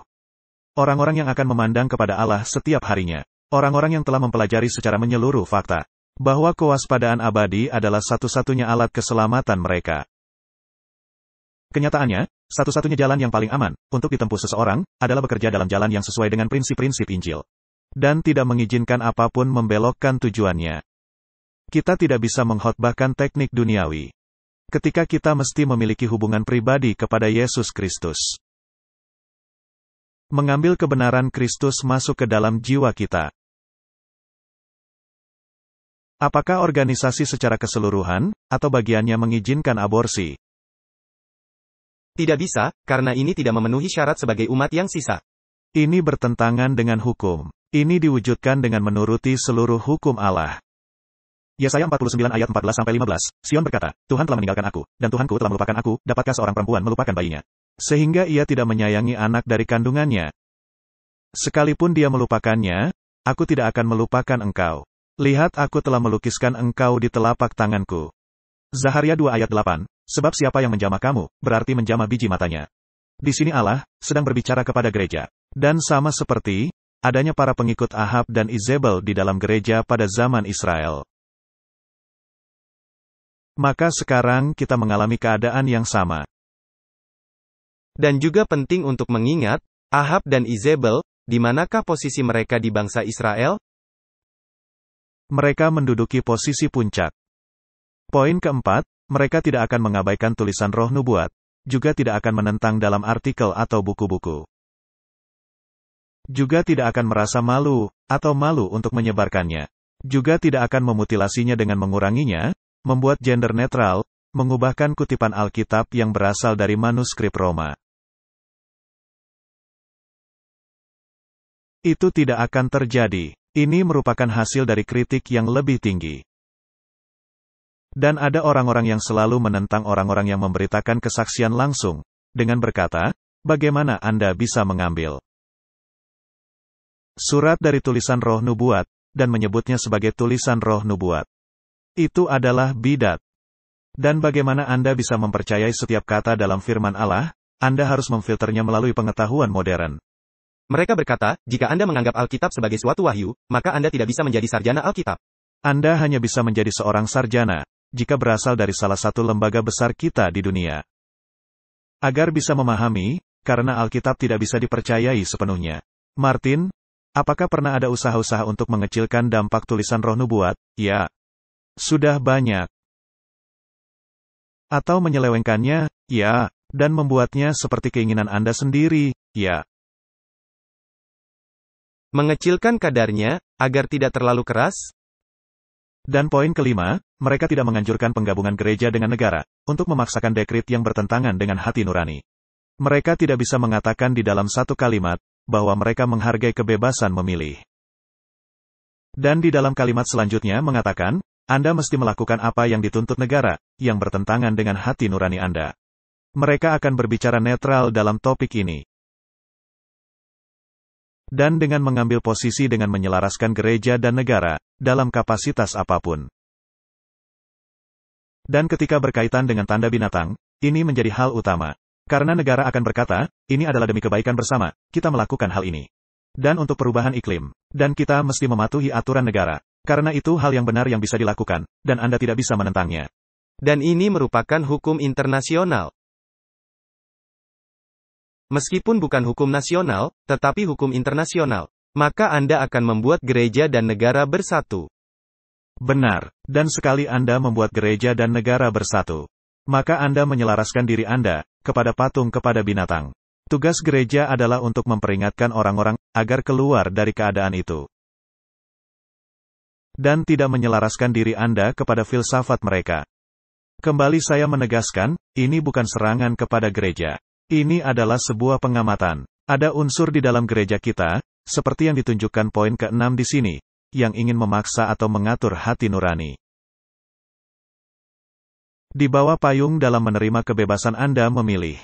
orang-orang yang akan memandang kepada Allah setiap harinya. Orang-orang yang telah mempelajari secara menyeluruh fakta bahwa kewaspadaan abadi adalah satu-satunya alat keselamatan mereka. Kenyataannya, satu-satunya jalan yang paling aman untuk ditempuh seseorang adalah bekerja dalam jalan yang sesuai dengan prinsip-prinsip Injil dan tidak mengizinkan apapun membelokkan tujuannya. Kita tidak bisa mengkhotbahkan teknik duniawi ketika kita mesti memiliki hubungan pribadi kepada Yesus Kristus mengambil kebenaran Kristus masuk ke dalam jiwa kita. Apakah organisasi secara keseluruhan, atau bagiannya mengizinkan aborsi? Tidak bisa, karena ini tidak memenuhi syarat sebagai umat yang sisa. Ini bertentangan dengan hukum. Ini diwujudkan dengan menuruti seluruh hukum Allah. Yesaya 49 ayat 14-15, Sion berkata, Tuhan telah meninggalkan aku, dan Tuhanku telah melupakan aku, dapatkah seorang perempuan melupakan bayinya? sehingga ia tidak menyayangi anak dari kandungannya. Sekalipun dia melupakannya, aku tidak akan melupakan engkau. Lihat aku telah melukiskan engkau di telapak tanganku. Zaharia 2 ayat 8. Sebab siapa yang menjamah kamu, berarti menjamah biji matanya. Di sini Allah, sedang berbicara kepada gereja. Dan sama seperti, adanya para pengikut Ahab dan Izebel di dalam gereja pada zaman Israel. Maka sekarang kita mengalami keadaan yang sama. Dan juga penting untuk mengingat, Ahab dan Izebel, di manakah posisi mereka di bangsa Israel? Mereka menduduki posisi puncak. Poin keempat, mereka tidak akan mengabaikan tulisan roh nubuat, juga tidak akan menentang dalam artikel atau buku-buku. Juga tidak akan merasa malu, atau malu untuk menyebarkannya. Juga tidak akan memutilasinya dengan menguranginya, membuat gender netral, mengubahkan kutipan Alkitab yang berasal dari manuskrip Roma. Itu tidak akan terjadi. Ini merupakan hasil dari kritik yang lebih tinggi. Dan ada orang-orang yang selalu menentang orang-orang yang memberitakan kesaksian langsung, dengan berkata, bagaimana Anda bisa mengambil surat dari tulisan roh nubuat, dan menyebutnya sebagai tulisan roh nubuat. Itu adalah bidat. Dan bagaimana Anda bisa mempercayai setiap kata dalam firman Allah? Anda harus memfilternya melalui pengetahuan modern. Mereka berkata, jika Anda menganggap Alkitab sebagai suatu wahyu, maka Anda tidak bisa menjadi sarjana Alkitab. Anda hanya bisa menjadi seorang sarjana, jika berasal dari salah satu lembaga besar kita di dunia. Agar bisa memahami, karena Alkitab tidak bisa dipercayai sepenuhnya. Martin, apakah pernah ada usaha-usaha untuk mengecilkan dampak tulisan roh nubuat? Ya. Sudah banyak. Atau menyelewengkannya? Ya. Dan membuatnya seperti keinginan Anda sendiri? Ya. Mengecilkan kadarnya, agar tidak terlalu keras. Dan poin kelima, mereka tidak menganjurkan penggabungan gereja dengan negara, untuk memaksakan dekrit yang bertentangan dengan hati nurani. Mereka tidak bisa mengatakan di dalam satu kalimat, bahwa mereka menghargai kebebasan memilih. Dan di dalam kalimat selanjutnya mengatakan, Anda mesti melakukan apa yang dituntut negara, yang bertentangan dengan hati nurani Anda. Mereka akan berbicara netral dalam topik ini dan dengan mengambil posisi dengan menyelaraskan gereja dan negara, dalam kapasitas apapun. Dan ketika berkaitan dengan tanda binatang, ini menjadi hal utama. Karena negara akan berkata, ini adalah demi kebaikan bersama, kita melakukan hal ini. Dan untuk perubahan iklim, dan kita mesti mematuhi aturan negara. Karena itu hal yang benar yang bisa dilakukan, dan Anda tidak bisa menentangnya. Dan ini merupakan hukum internasional meskipun bukan hukum nasional, tetapi hukum internasional, maka Anda akan membuat gereja dan negara bersatu. Benar, dan sekali Anda membuat gereja dan negara bersatu, maka Anda menyelaraskan diri Anda kepada patung kepada binatang. Tugas gereja adalah untuk memperingatkan orang-orang agar keluar dari keadaan itu dan tidak menyelaraskan diri Anda kepada filsafat mereka. Kembali saya menegaskan, ini bukan serangan kepada gereja. Ini adalah sebuah pengamatan. Ada unsur di dalam gereja kita, seperti yang ditunjukkan poin ke-6 di sini, yang ingin memaksa atau mengatur hati nurani. Di bawah payung dalam menerima kebebasan Anda memilih.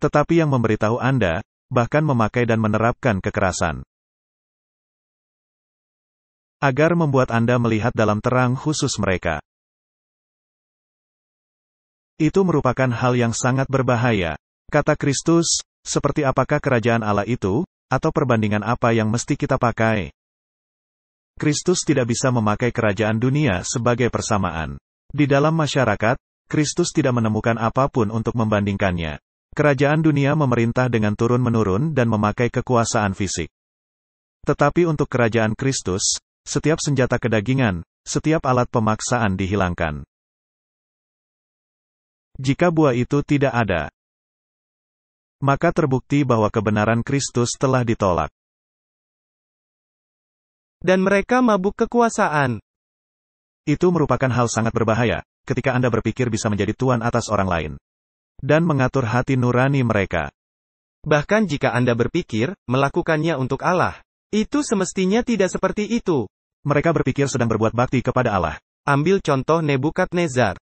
Tetapi yang memberitahu Anda, bahkan memakai dan menerapkan kekerasan. Agar membuat Anda melihat dalam terang khusus mereka. Itu merupakan hal yang sangat berbahaya. Kata Kristus, seperti apakah kerajaan Allah itu, atau perbandingan apa yang mesti kita pakai? Kristus tidak bisa memakai kerajaan dunia sebagai persamaan. Di dalam masyarakat, Kristus tidak menemukan apapun untuk membandingkannya. Kerajaan dunia memerintah dengan turun-menurun dan memakai kekuasaan fisik. Tetapi untuk kerajaan Kristus, setiap senjata kedagingan, setiap alat pemaksaan dihilangkan. Jika buah itu tidak ada, maka terbukti bahwa kebenaran Kristus telah ditolak. Dan mereka mabuk kekuasaan. Itu merupakan hal sangat berbahaya, ketika Anda berpikir bisa menjadi tuan atas orang lain. Dan mengatur hati nurani mereka. Bahkan jika Anda berpikir, melakukannya untuk Allah. Itu semestinya tidak seperti itu. Mereka berpikir sedang berbuat bakti kepada Allah. Ambil contoh Nebukadnezar.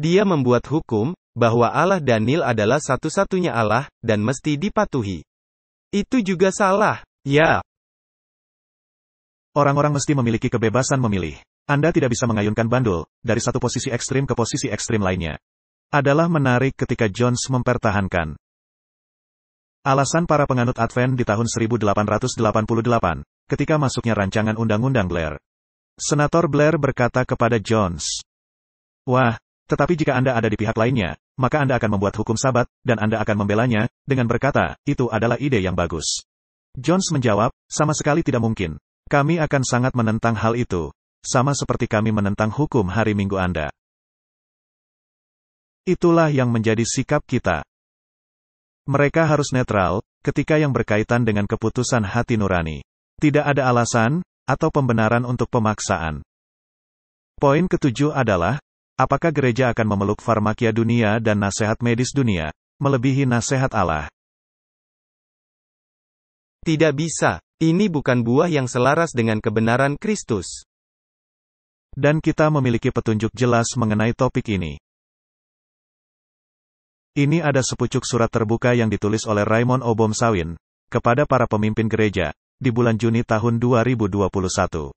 Dia membuat hukum, bahwa Allah Danil adalah satu-satunya Allah, dan mesti dipatuhi. Itu juga salah, ya. Orang-orang mesti memiliki kebebasan memilih. Anda tidak bisa mengayunkan bandul, dari satu posisi ekstrim ke posisi ekstrim lainnya. Adalah menarik ketika Jones mempertahankan. Alasan para penganut Advent di tahun 1888, ketika masuknya rancangan undang-undang Blair. Senator Blair berkata kepada Jones, Wah, tetapi jika Anda ada di pihak lainnya, maka Anda akan membuat hukum sabat, dan Anda akan membelanya, dengan berkata, itu adalah ide yang bagus. Jones menjawab, sama sekali tidak mungkin. Kami akan sangat menentang hal itu. Sama seperti kami menentang hukum hari minggu Anda. Itulah yang menjadi sikap kita. Mereka harus netral, ketika yang berkaitan dengan keputusan hati nurani. Tidak ada alasan, atau pembenaran untuk pemaksaan. Poin ketujuh adalah, Apakah gereja akan memeluk farmakia dunia dan nasihat medis dunia, melebihi nasihat Allah? Tidak bisa. Ini bukan buah yang selaras dengan kebenaran Kristus. Dan kita memiliki petunjuk jelas mengenai topik ini. Ini ada sepucuk surat terbuka yang ditulis oleh Raymond Obom Sawin kepada para pemimpin gereja di bulan Juni tahun 2021.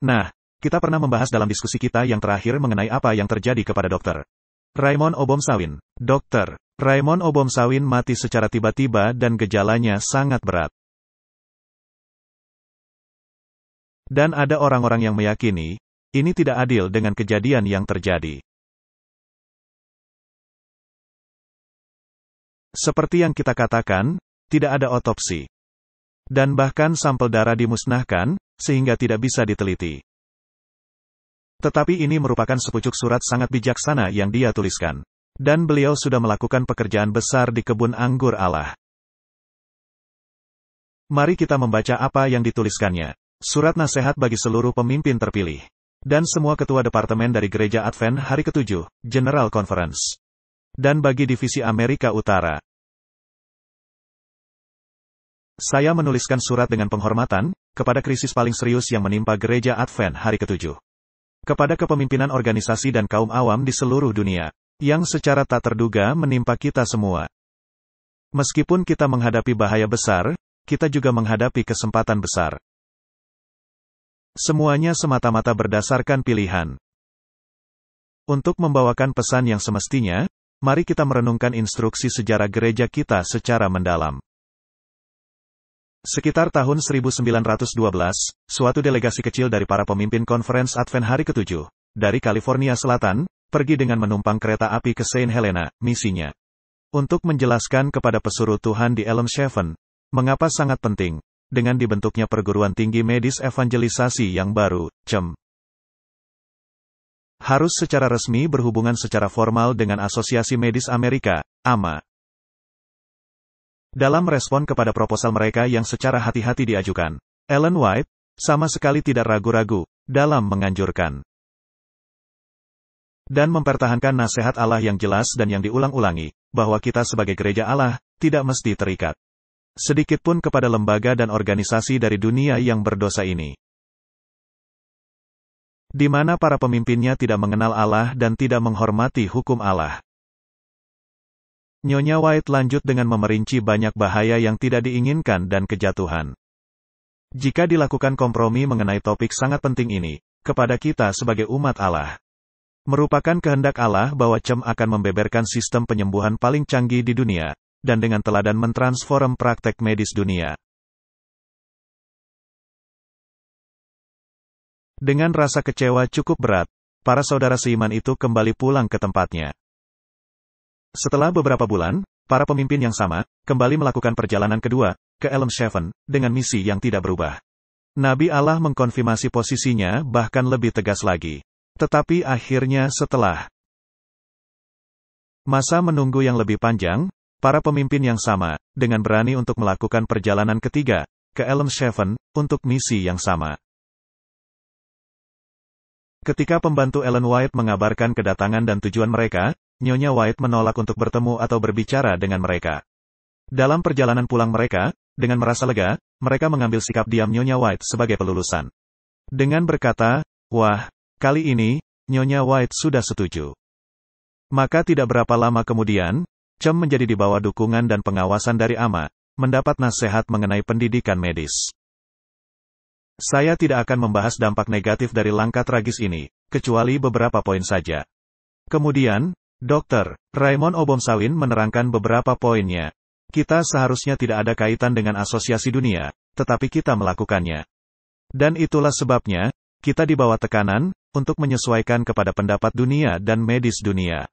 Nah, kita pernah membahas dalam diskusi kita yang terakhir mengenai apa yang terjadi kepada dokter. Raymond Obomsawin, dokter, Raymond Obomsawin mati secara tiba-tiba dan gejalanya sangat berat. Dan ada orang-orang yang meyakini, ini tidak adil dengan kejadian yang terjadi. Seperti yang kita katakan, tidak ada otopsi. Dan bahkan sampel darah dimusnahkan, sehingga tidak bisa diteliti. Tetapi ini merupakan sepucuk surat sangat bijaksana yang dia tuliskan. Dan beliau sudah melakukan pekerjaan besar di kebun anggur Allah. Mari kita membaca apa yang dituliskannya. Surat nasihat bagi seluruh pemimpin terpilih. Dan semua ketua departemen dari gereja Advent hari ketujuh, General Conference. Dan bagi divisi Amerika Utara. Saya menuliskan surat dengan penghormatan, kepada krisis paling serius yang menimpa gereja Advent hari ketujuh. Kepada kepemimpinan organisasi dan kaum awam di seluruh dunia, yang secara tak terduga menimpa kita semua. Meskipun kita menghadapi bahaya besar, kita juga menghadapi kesempatan besar. Semuanya semata-mata berdasarkan pilihan. Untuk membawakan pesan yang semestinya, mari kita merenungkan instruksi sejarah gereja kita secara mendalam. Sekitar tahun 1912, suatu delegasi kecil dari para pemimpin konferensi Advent hari ke-7, dari California Selatan, pergi dengan menumpang kereta api ke Saint Helena, misinya. Untuk menjelaskan kepada pesuruh Tuhan di Elm Shaven, mengapa sangat penting, dengan dibentuknya perguruan tinggi medis evangelisasi yang baru, CEM. Harus secara resmi berhubungan secara formal dengan Asosiasi Medis Amerika, AMA. Dalam respon kepada proposal mereka yang secara hati-hati diajukan, Ellen White sama sekali tidak ragu-ragu dalam menganjurkan dan mempertahankan nasihat Allah yang jelas dan yang diulang-ulangi, bahwa kita sebagai gereja Allah, tidak mesti terikat sedikitpun kepada lembaga dan organisasi dari dunia yang berdosa ini. Di mana para pemimpinnya tidak mengenal Allah dan tidak menghormati hukum Allah. Nyonya White lanjut dengan memerinci banyak bahaya yang tidak diinginkan dan kejatuhan. Jika dilakukan kompromi mengenai topik sangat penting ini, kepada kita sebagai umat Allah. Merupakan kehendak Allah bahwa CEM akan membeberkan sistem penyembuhan paling canggih di dunia, dan dengan teladan mentransform praktek medis dunia. Dengan rasa kecewa cukup berat, para saudara seiman itu kembali pulang ke tempatnya. Setelah beberapa bulan, para pemimpin yang sama, kembali melakukan perjalanan kedua, ke Elm Shaven, dengan misi yang tidak berubah. Nabi Allah mengkonfirmasi posisinya bahkan lebih tegas lagi. Tetapi akhirnya setelah masa menunggu yang lebih panjang, para pemimpin yang sama, dengan berani untuk melakukan perjalanan ketiga, ke Elm Shaven, untuk misi yang sama. Ketika pembantu Ellen White mengabarkan kedatangan dan tujuan mereka, Nyonya White menolak untuk bertemu atau berbicara dengan mereka. Dalam perjalanan pulang mereka, dengan merasa lega, mereka mengambil sikap diam Nyonya White sebagai pelulusan. Dengan berkata, wah, kali ini, Nyonya White sudah setuju. Maka tidak berapa lama kemudian, Cem menjadi di bawah dukungan dan pengawasan dari Ama, mendapat nasihat mengenai pendidikan medis. Saya tidak akan membahas dampak negatif dari langkah tragis ini, kecuali beberapa poin saja. Kemudian, Dokter Raymond Obomsawin menerangkan beberapa poinnya. Kita seharusnya tidak ada kaitan dengan asosiasi dunia, tetapi kita melakukannya. Dan itulah sebabnya, kita dibawa tekanan, untuk menyesuaikan kepada pendapat dunia dan medis dunia.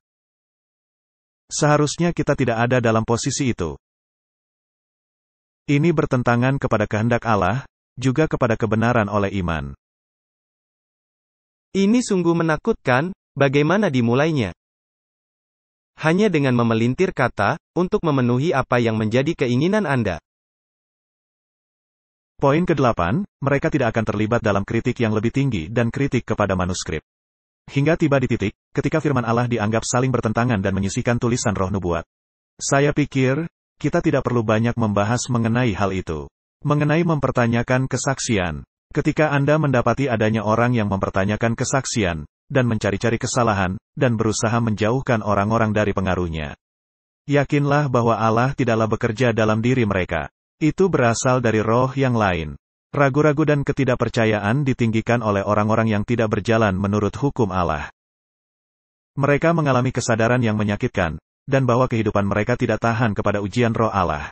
Seharusnya kita tidak ada dalam posisi itu. Ini bertentangan kepada kehendak Allah, juga kepada kebenaran oleh iman. Ini sungguh menakutkan, bagaimana dimulainya? hanya dengan memelintir kata, untuk memenuhi apa yang menjadi keinginan Anda. Poin ke-8, mereka tidak akan terlibat dalam kritik yang lebih tinggi dan kritik kepada manuskrip. Hingga tiba di titik, ketika firman Allah dianggap saling bertentangan dan menyisihkan tulisan roh nubuat. Saya pikir, kita tidak perlu banyak membahas mengenai hal itu. Mengenai mempertanyakan kesaksian. Ketika Anda mendapati adanya orang yang mempertanyakan kesaksian, dan mencari-cari kesalahan, dan berusaha menjauhkan orang-orang dari pengaruhnya. Yakinlah bahwa Allah tidaklah bekerja dalam diri mereka. Itu berasal dari roh yang lain. Ragu-ragu dan ketidakpercayaan ditinggikan oleh orang-orang yang tidak berjalan menurut hukum Allah. Mereka mengalami kesadaran yang menyakitkan, dan bahwa kehidupan mereka tidak tahan kepada ujian roh Allah.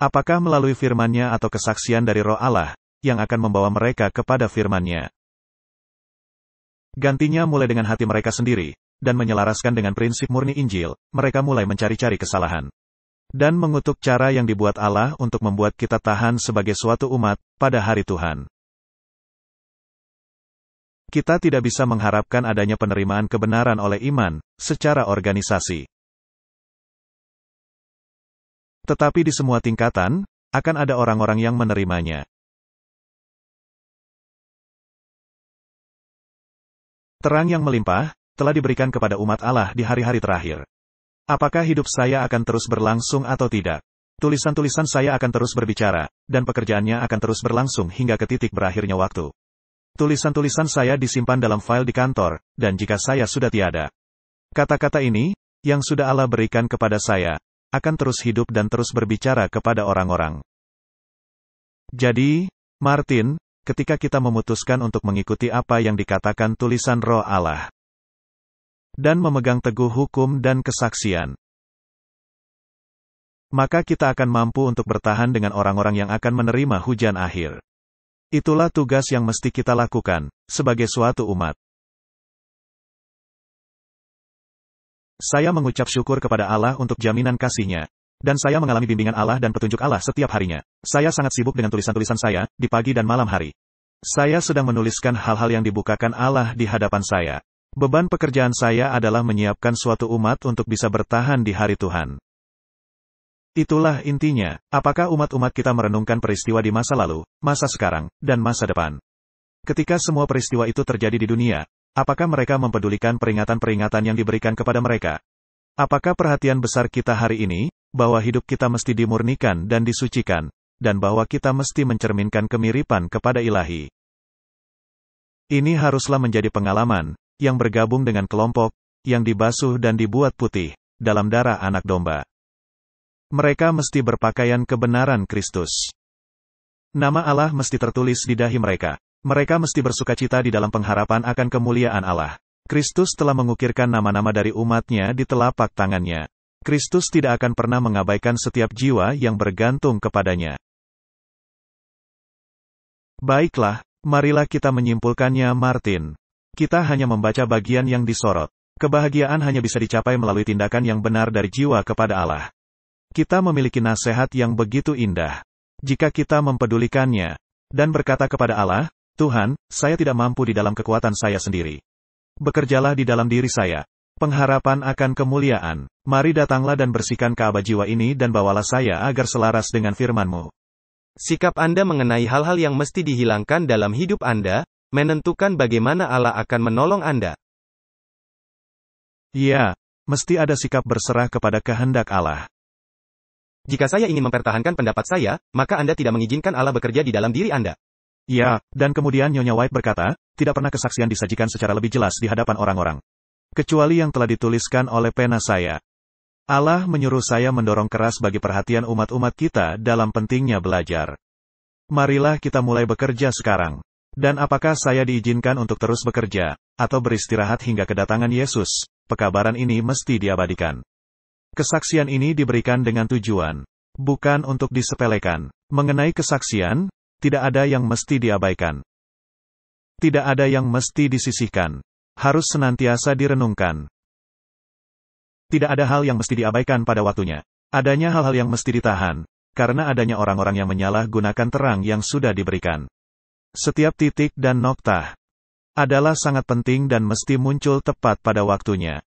Apakah melalui firmannya atau kesaksian dari roh Allah, yang akan membawa mereka kepada firmannya? Gantinya mulai dengan hati mereka sendiri, dan menyelaraskan dengan prinsip murni Injil, mereka mulai mencari-cari kesalahan. Dan mengutuk cara yang dibuat Allah untuk membuat kita tahan sebagai suatu umat, pada hari Tuhan. Kita tidak bisa mengharapkan adanya penerimaan kebenaran oleh iman, secara organisasi. Tetapi di semua tingkatan, akan ada orang-orang yang menerimanya. Terang yang melimpah, telah diberikan kepada umat Allah di hari-hari terakhir. Apakah hidup saya akan terus berlangsung atau tidak? Tulisan-tulisan saya akan terus berbicara, dan pekerjaannya akan terus berlangsung hingga ke titik berakhirnya waktu. Tulisan-tulisan saya disimpan dalam file di kantor, dan jika saya sudah tiada, kata-kata ini, yang sudah Allah berikan kepada saya, akan terus hidup dan terus berbicara kepada orang-orang. Jadi, Martin, ketika kita memutuskan untuk mengikuti apa yang dikatakan tulisan roh Allah dan memegang teguh hukum dan kesaksian. Maka kita akan mampu untuk bertahan dengan orang-orang yang akan menerima hujan akhir. Itulah tugas yang mesti kita lakukan, sebagai suatu umat. Saya mengucap syukur kepada Allah untuk jaminan kasihnya, dan saya mengalami bimbingan Allah dan petunjuk Allah setiap harinya. Saya sangat sibuk dengan tulisan-tulisan saya, di pagi dan malam hari. Saya sedang menuliskan hal-hal yang dibukakan Allah di hadapan saya. Beban pekerjaan saya adalah menyiapkan suatu umat untuk bisa bertahan di hari Tuhan. Itulah intinya, apakah umat-umat kita merenungkan peristiwa di masa lalu, masa sekarang, dan masa depan. Ketika semua peristiwa itu terjadi di dunia, apakah mereka mempedulikan peringatan-peringatan yang diberikan kepada mereka, Apakah perhatian besar kita hari ini, bahwa hidup kita mesti dimurnikan dan disucikan, dan bahwa kita mesti mencerminkan kemiripan kepada ilahi? Ini haruslah menjadi pengalaman, yang bergabung dengan kelompok, yang dibasuh dan dibuat putih, dalam darah anak domba. Mereka mesti berpakaian kebenaran Kristus. Nama Allah mesti tertulis di dahi mereka. Mereka mesti bersuka cita di dalam pengharapan akan kemuliaan Allah. Kristus telah mengukirkan nama-nama dari umatnya di telapak tangannya. Kristus tidak akan pernah mengabaikan setiap jiwa yang bergantung kepadanya. Baiklah, marilah kita menyimpulkannya Martin. Kita hanya membaca bagian yang disorot. Kebahagiaan hanya bisa dicapai melalui tindakan yang benar dari jiwa kepada Allah. Kita memiliki nasihat yang begitu indah. Jika kita mempedulikannya, dan berkata kepada Allah, Tuhan, saya tidak mampu di dalam kekuatan saya sendiri bekerjalah di dalam diri saya. Pengharapan akan kemuliaan. Mari datanglah dan bersihkan kaabah jiwa ini dan bawalah saya agar selaras dengan firmanmu. Sikap Anda mengenai hal-hal yang mesti dihilangkan dalam hidup Anda, menentukan bagaimana Allah akan menolong Anda. Ya, mesti ada sikap berserah kepada kehendak Allah. Jika saya ingin mempertahankan pendapat saya, maka Anda tidak mengizinkan Allah bekerja di dalam diri Anda. Ya, dan kemudian Nyonya White berkata, tidak pernah kesaksian disajikan secara lebih jelas di hadapan orang-orang. Kecuali yang telah dituliskan oleh pena saya. Allah menyuruh saya mendorong keras bagi perhatian umat-umat kita dalam pentingnya belajar. Marilah kita mulai bekerja sekarang. Dan apakah saya diizinkan untuk terus bekerja, atau beristirahat hingga kedatangan Yesus? Pekabaran ini mesti diabadikan. Kesaksian ini diberikan dengan tujuan, bukan untuk disepelekan. Mengenai kesaksian, tidak ada yang mesti diabaikan. Tidak ada yang mesti disisihkan. Harus senantiasa direnungkan. Tidak ada hal yang mesti diabaikan pada waktunya. Adanya hal-hal yang mesti ditahan, karena adanya orang-orang yang menyalahgunakan terang yang sudah diberikan. Setiap titik dan noktah adalah sangat penting dan mesti muncul tepat pada waktunya.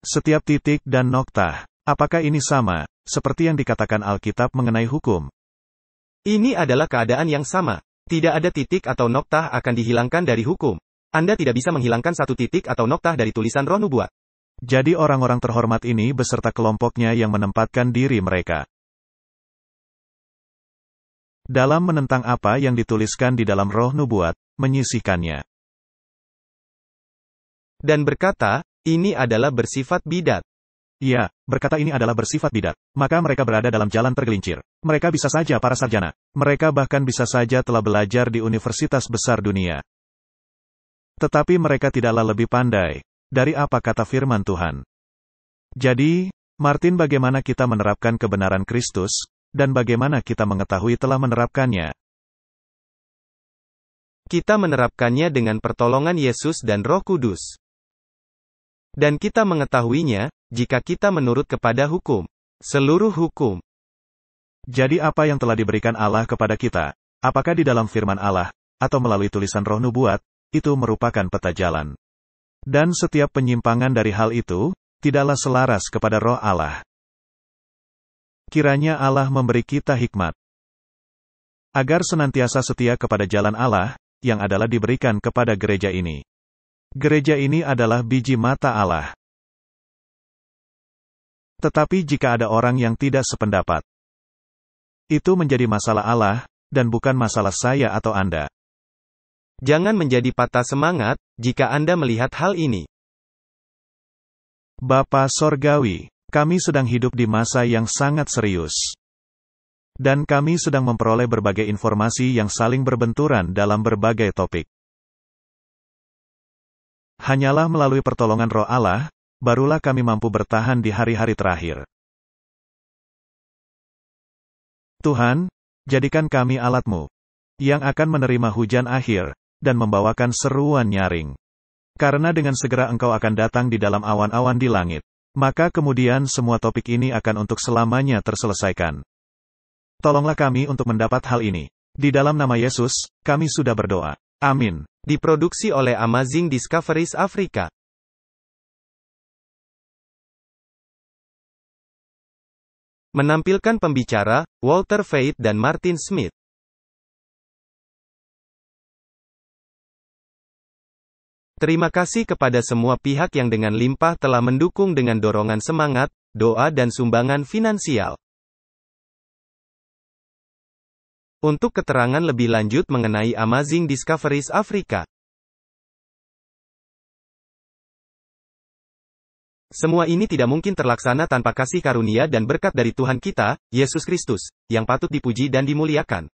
Setiap titik dan noktah, apakah ini sama, seperti yang dikatakan Alkitab mengenai hukum, ini adalah keadaan yang sama. Tidak ada titik atau noktah akan dihilangkan dari hukum. Anda tidak bisa menghilangkan satu titik atau noktah dari tulisan roh nubuat. Jadi orang-orang terhormat ini beserta kelompoknya yang menempatkan diri mereka dalam menentang apa yang dituliskan di dalam roh nubuat, menyisihkannya. Dan berkata, ini adalah bersifat bidat. Iya, berkata ini adalah bersifat bidat. Maka mereka berada dalam jalan tergelincir. Mereka bisa saja para sarjana. Mereka bahkan bisa saja telah belajar di universitas besar dunia. Tetapi mereka tidaklah lebih pandai dari apa kata firman Tuhan. Jadi, Martin bagaimana kita menerapkan kebenaran Kristus, dan bagaimana kita mengetahui telah menerapkannya. Kita menerapkannya dengan pertolongan Yesus dan Roh Kudus. Dan kita mengetahuinya, jika kita menurut kepada hukum. Seluruh hukum. Jadi apa yang telah diberikan Allah kepada kita, apakah di dalam firman Allah, atau melalui tulisan roh nubuat, itu merupakan peta jalan. Dan setiap penyimpangan dari hal itu, tidaklah selaras kepada roh Allah. Kiranya Allah memberi kita hikmat. Agar senantiasa setia kepada jalan Allah, yang adalah diberikan kepada gereja ini. Gereja ini adalah biji mata Allah. Tetapi jika ada orang yang tidak sependapat, itu menjadi masalah Allah, dan bukan masalah saya atau Anda. Jangan menjadi patah semangat jika Anda melihat hal ini. Bapak Sorgawi, kami sedang hidup di masa yang sangat serius. Dan kami sedang memperoleh berbagai informasi yang saling berbenturan dalam berbagai topik. Hanyalah melalui pertolongan roh Allah, barulah kami mampu bertahan di hari-hari terakhir. Tuhan, jadikan kami alatmu, yang akan menerima hujan akhir, dan membawakan seruan nyaring. Karena dengan segera engkau akan datang di dalam awan-awan di langit. Maka kemudian semua topik ini akan untuk selamanya terselesaikan. Tolonglah kami untuk mendapat hal ini. Di dalam nama Yesus, kami sudah berdoa. Amin. Diproduksi oleh Amazing Discoveries Afrika. Menampilkan pembicara, Walter Fate dan Martin Smith. Terima kasih kepada semua pihak yang dengan limpah telah mendukung dengan dorongan semangat, doa dan sumbangan finansial. Untuk keterangan lebih lanjut mengenai Amazing Discoveries Afrika. Semua ini tidak mungkin terlaksana tanpa kasih karunia dan berkat dari Tuhan kita, Yesus Kristus, yang patut dipuji dan dimuliakan.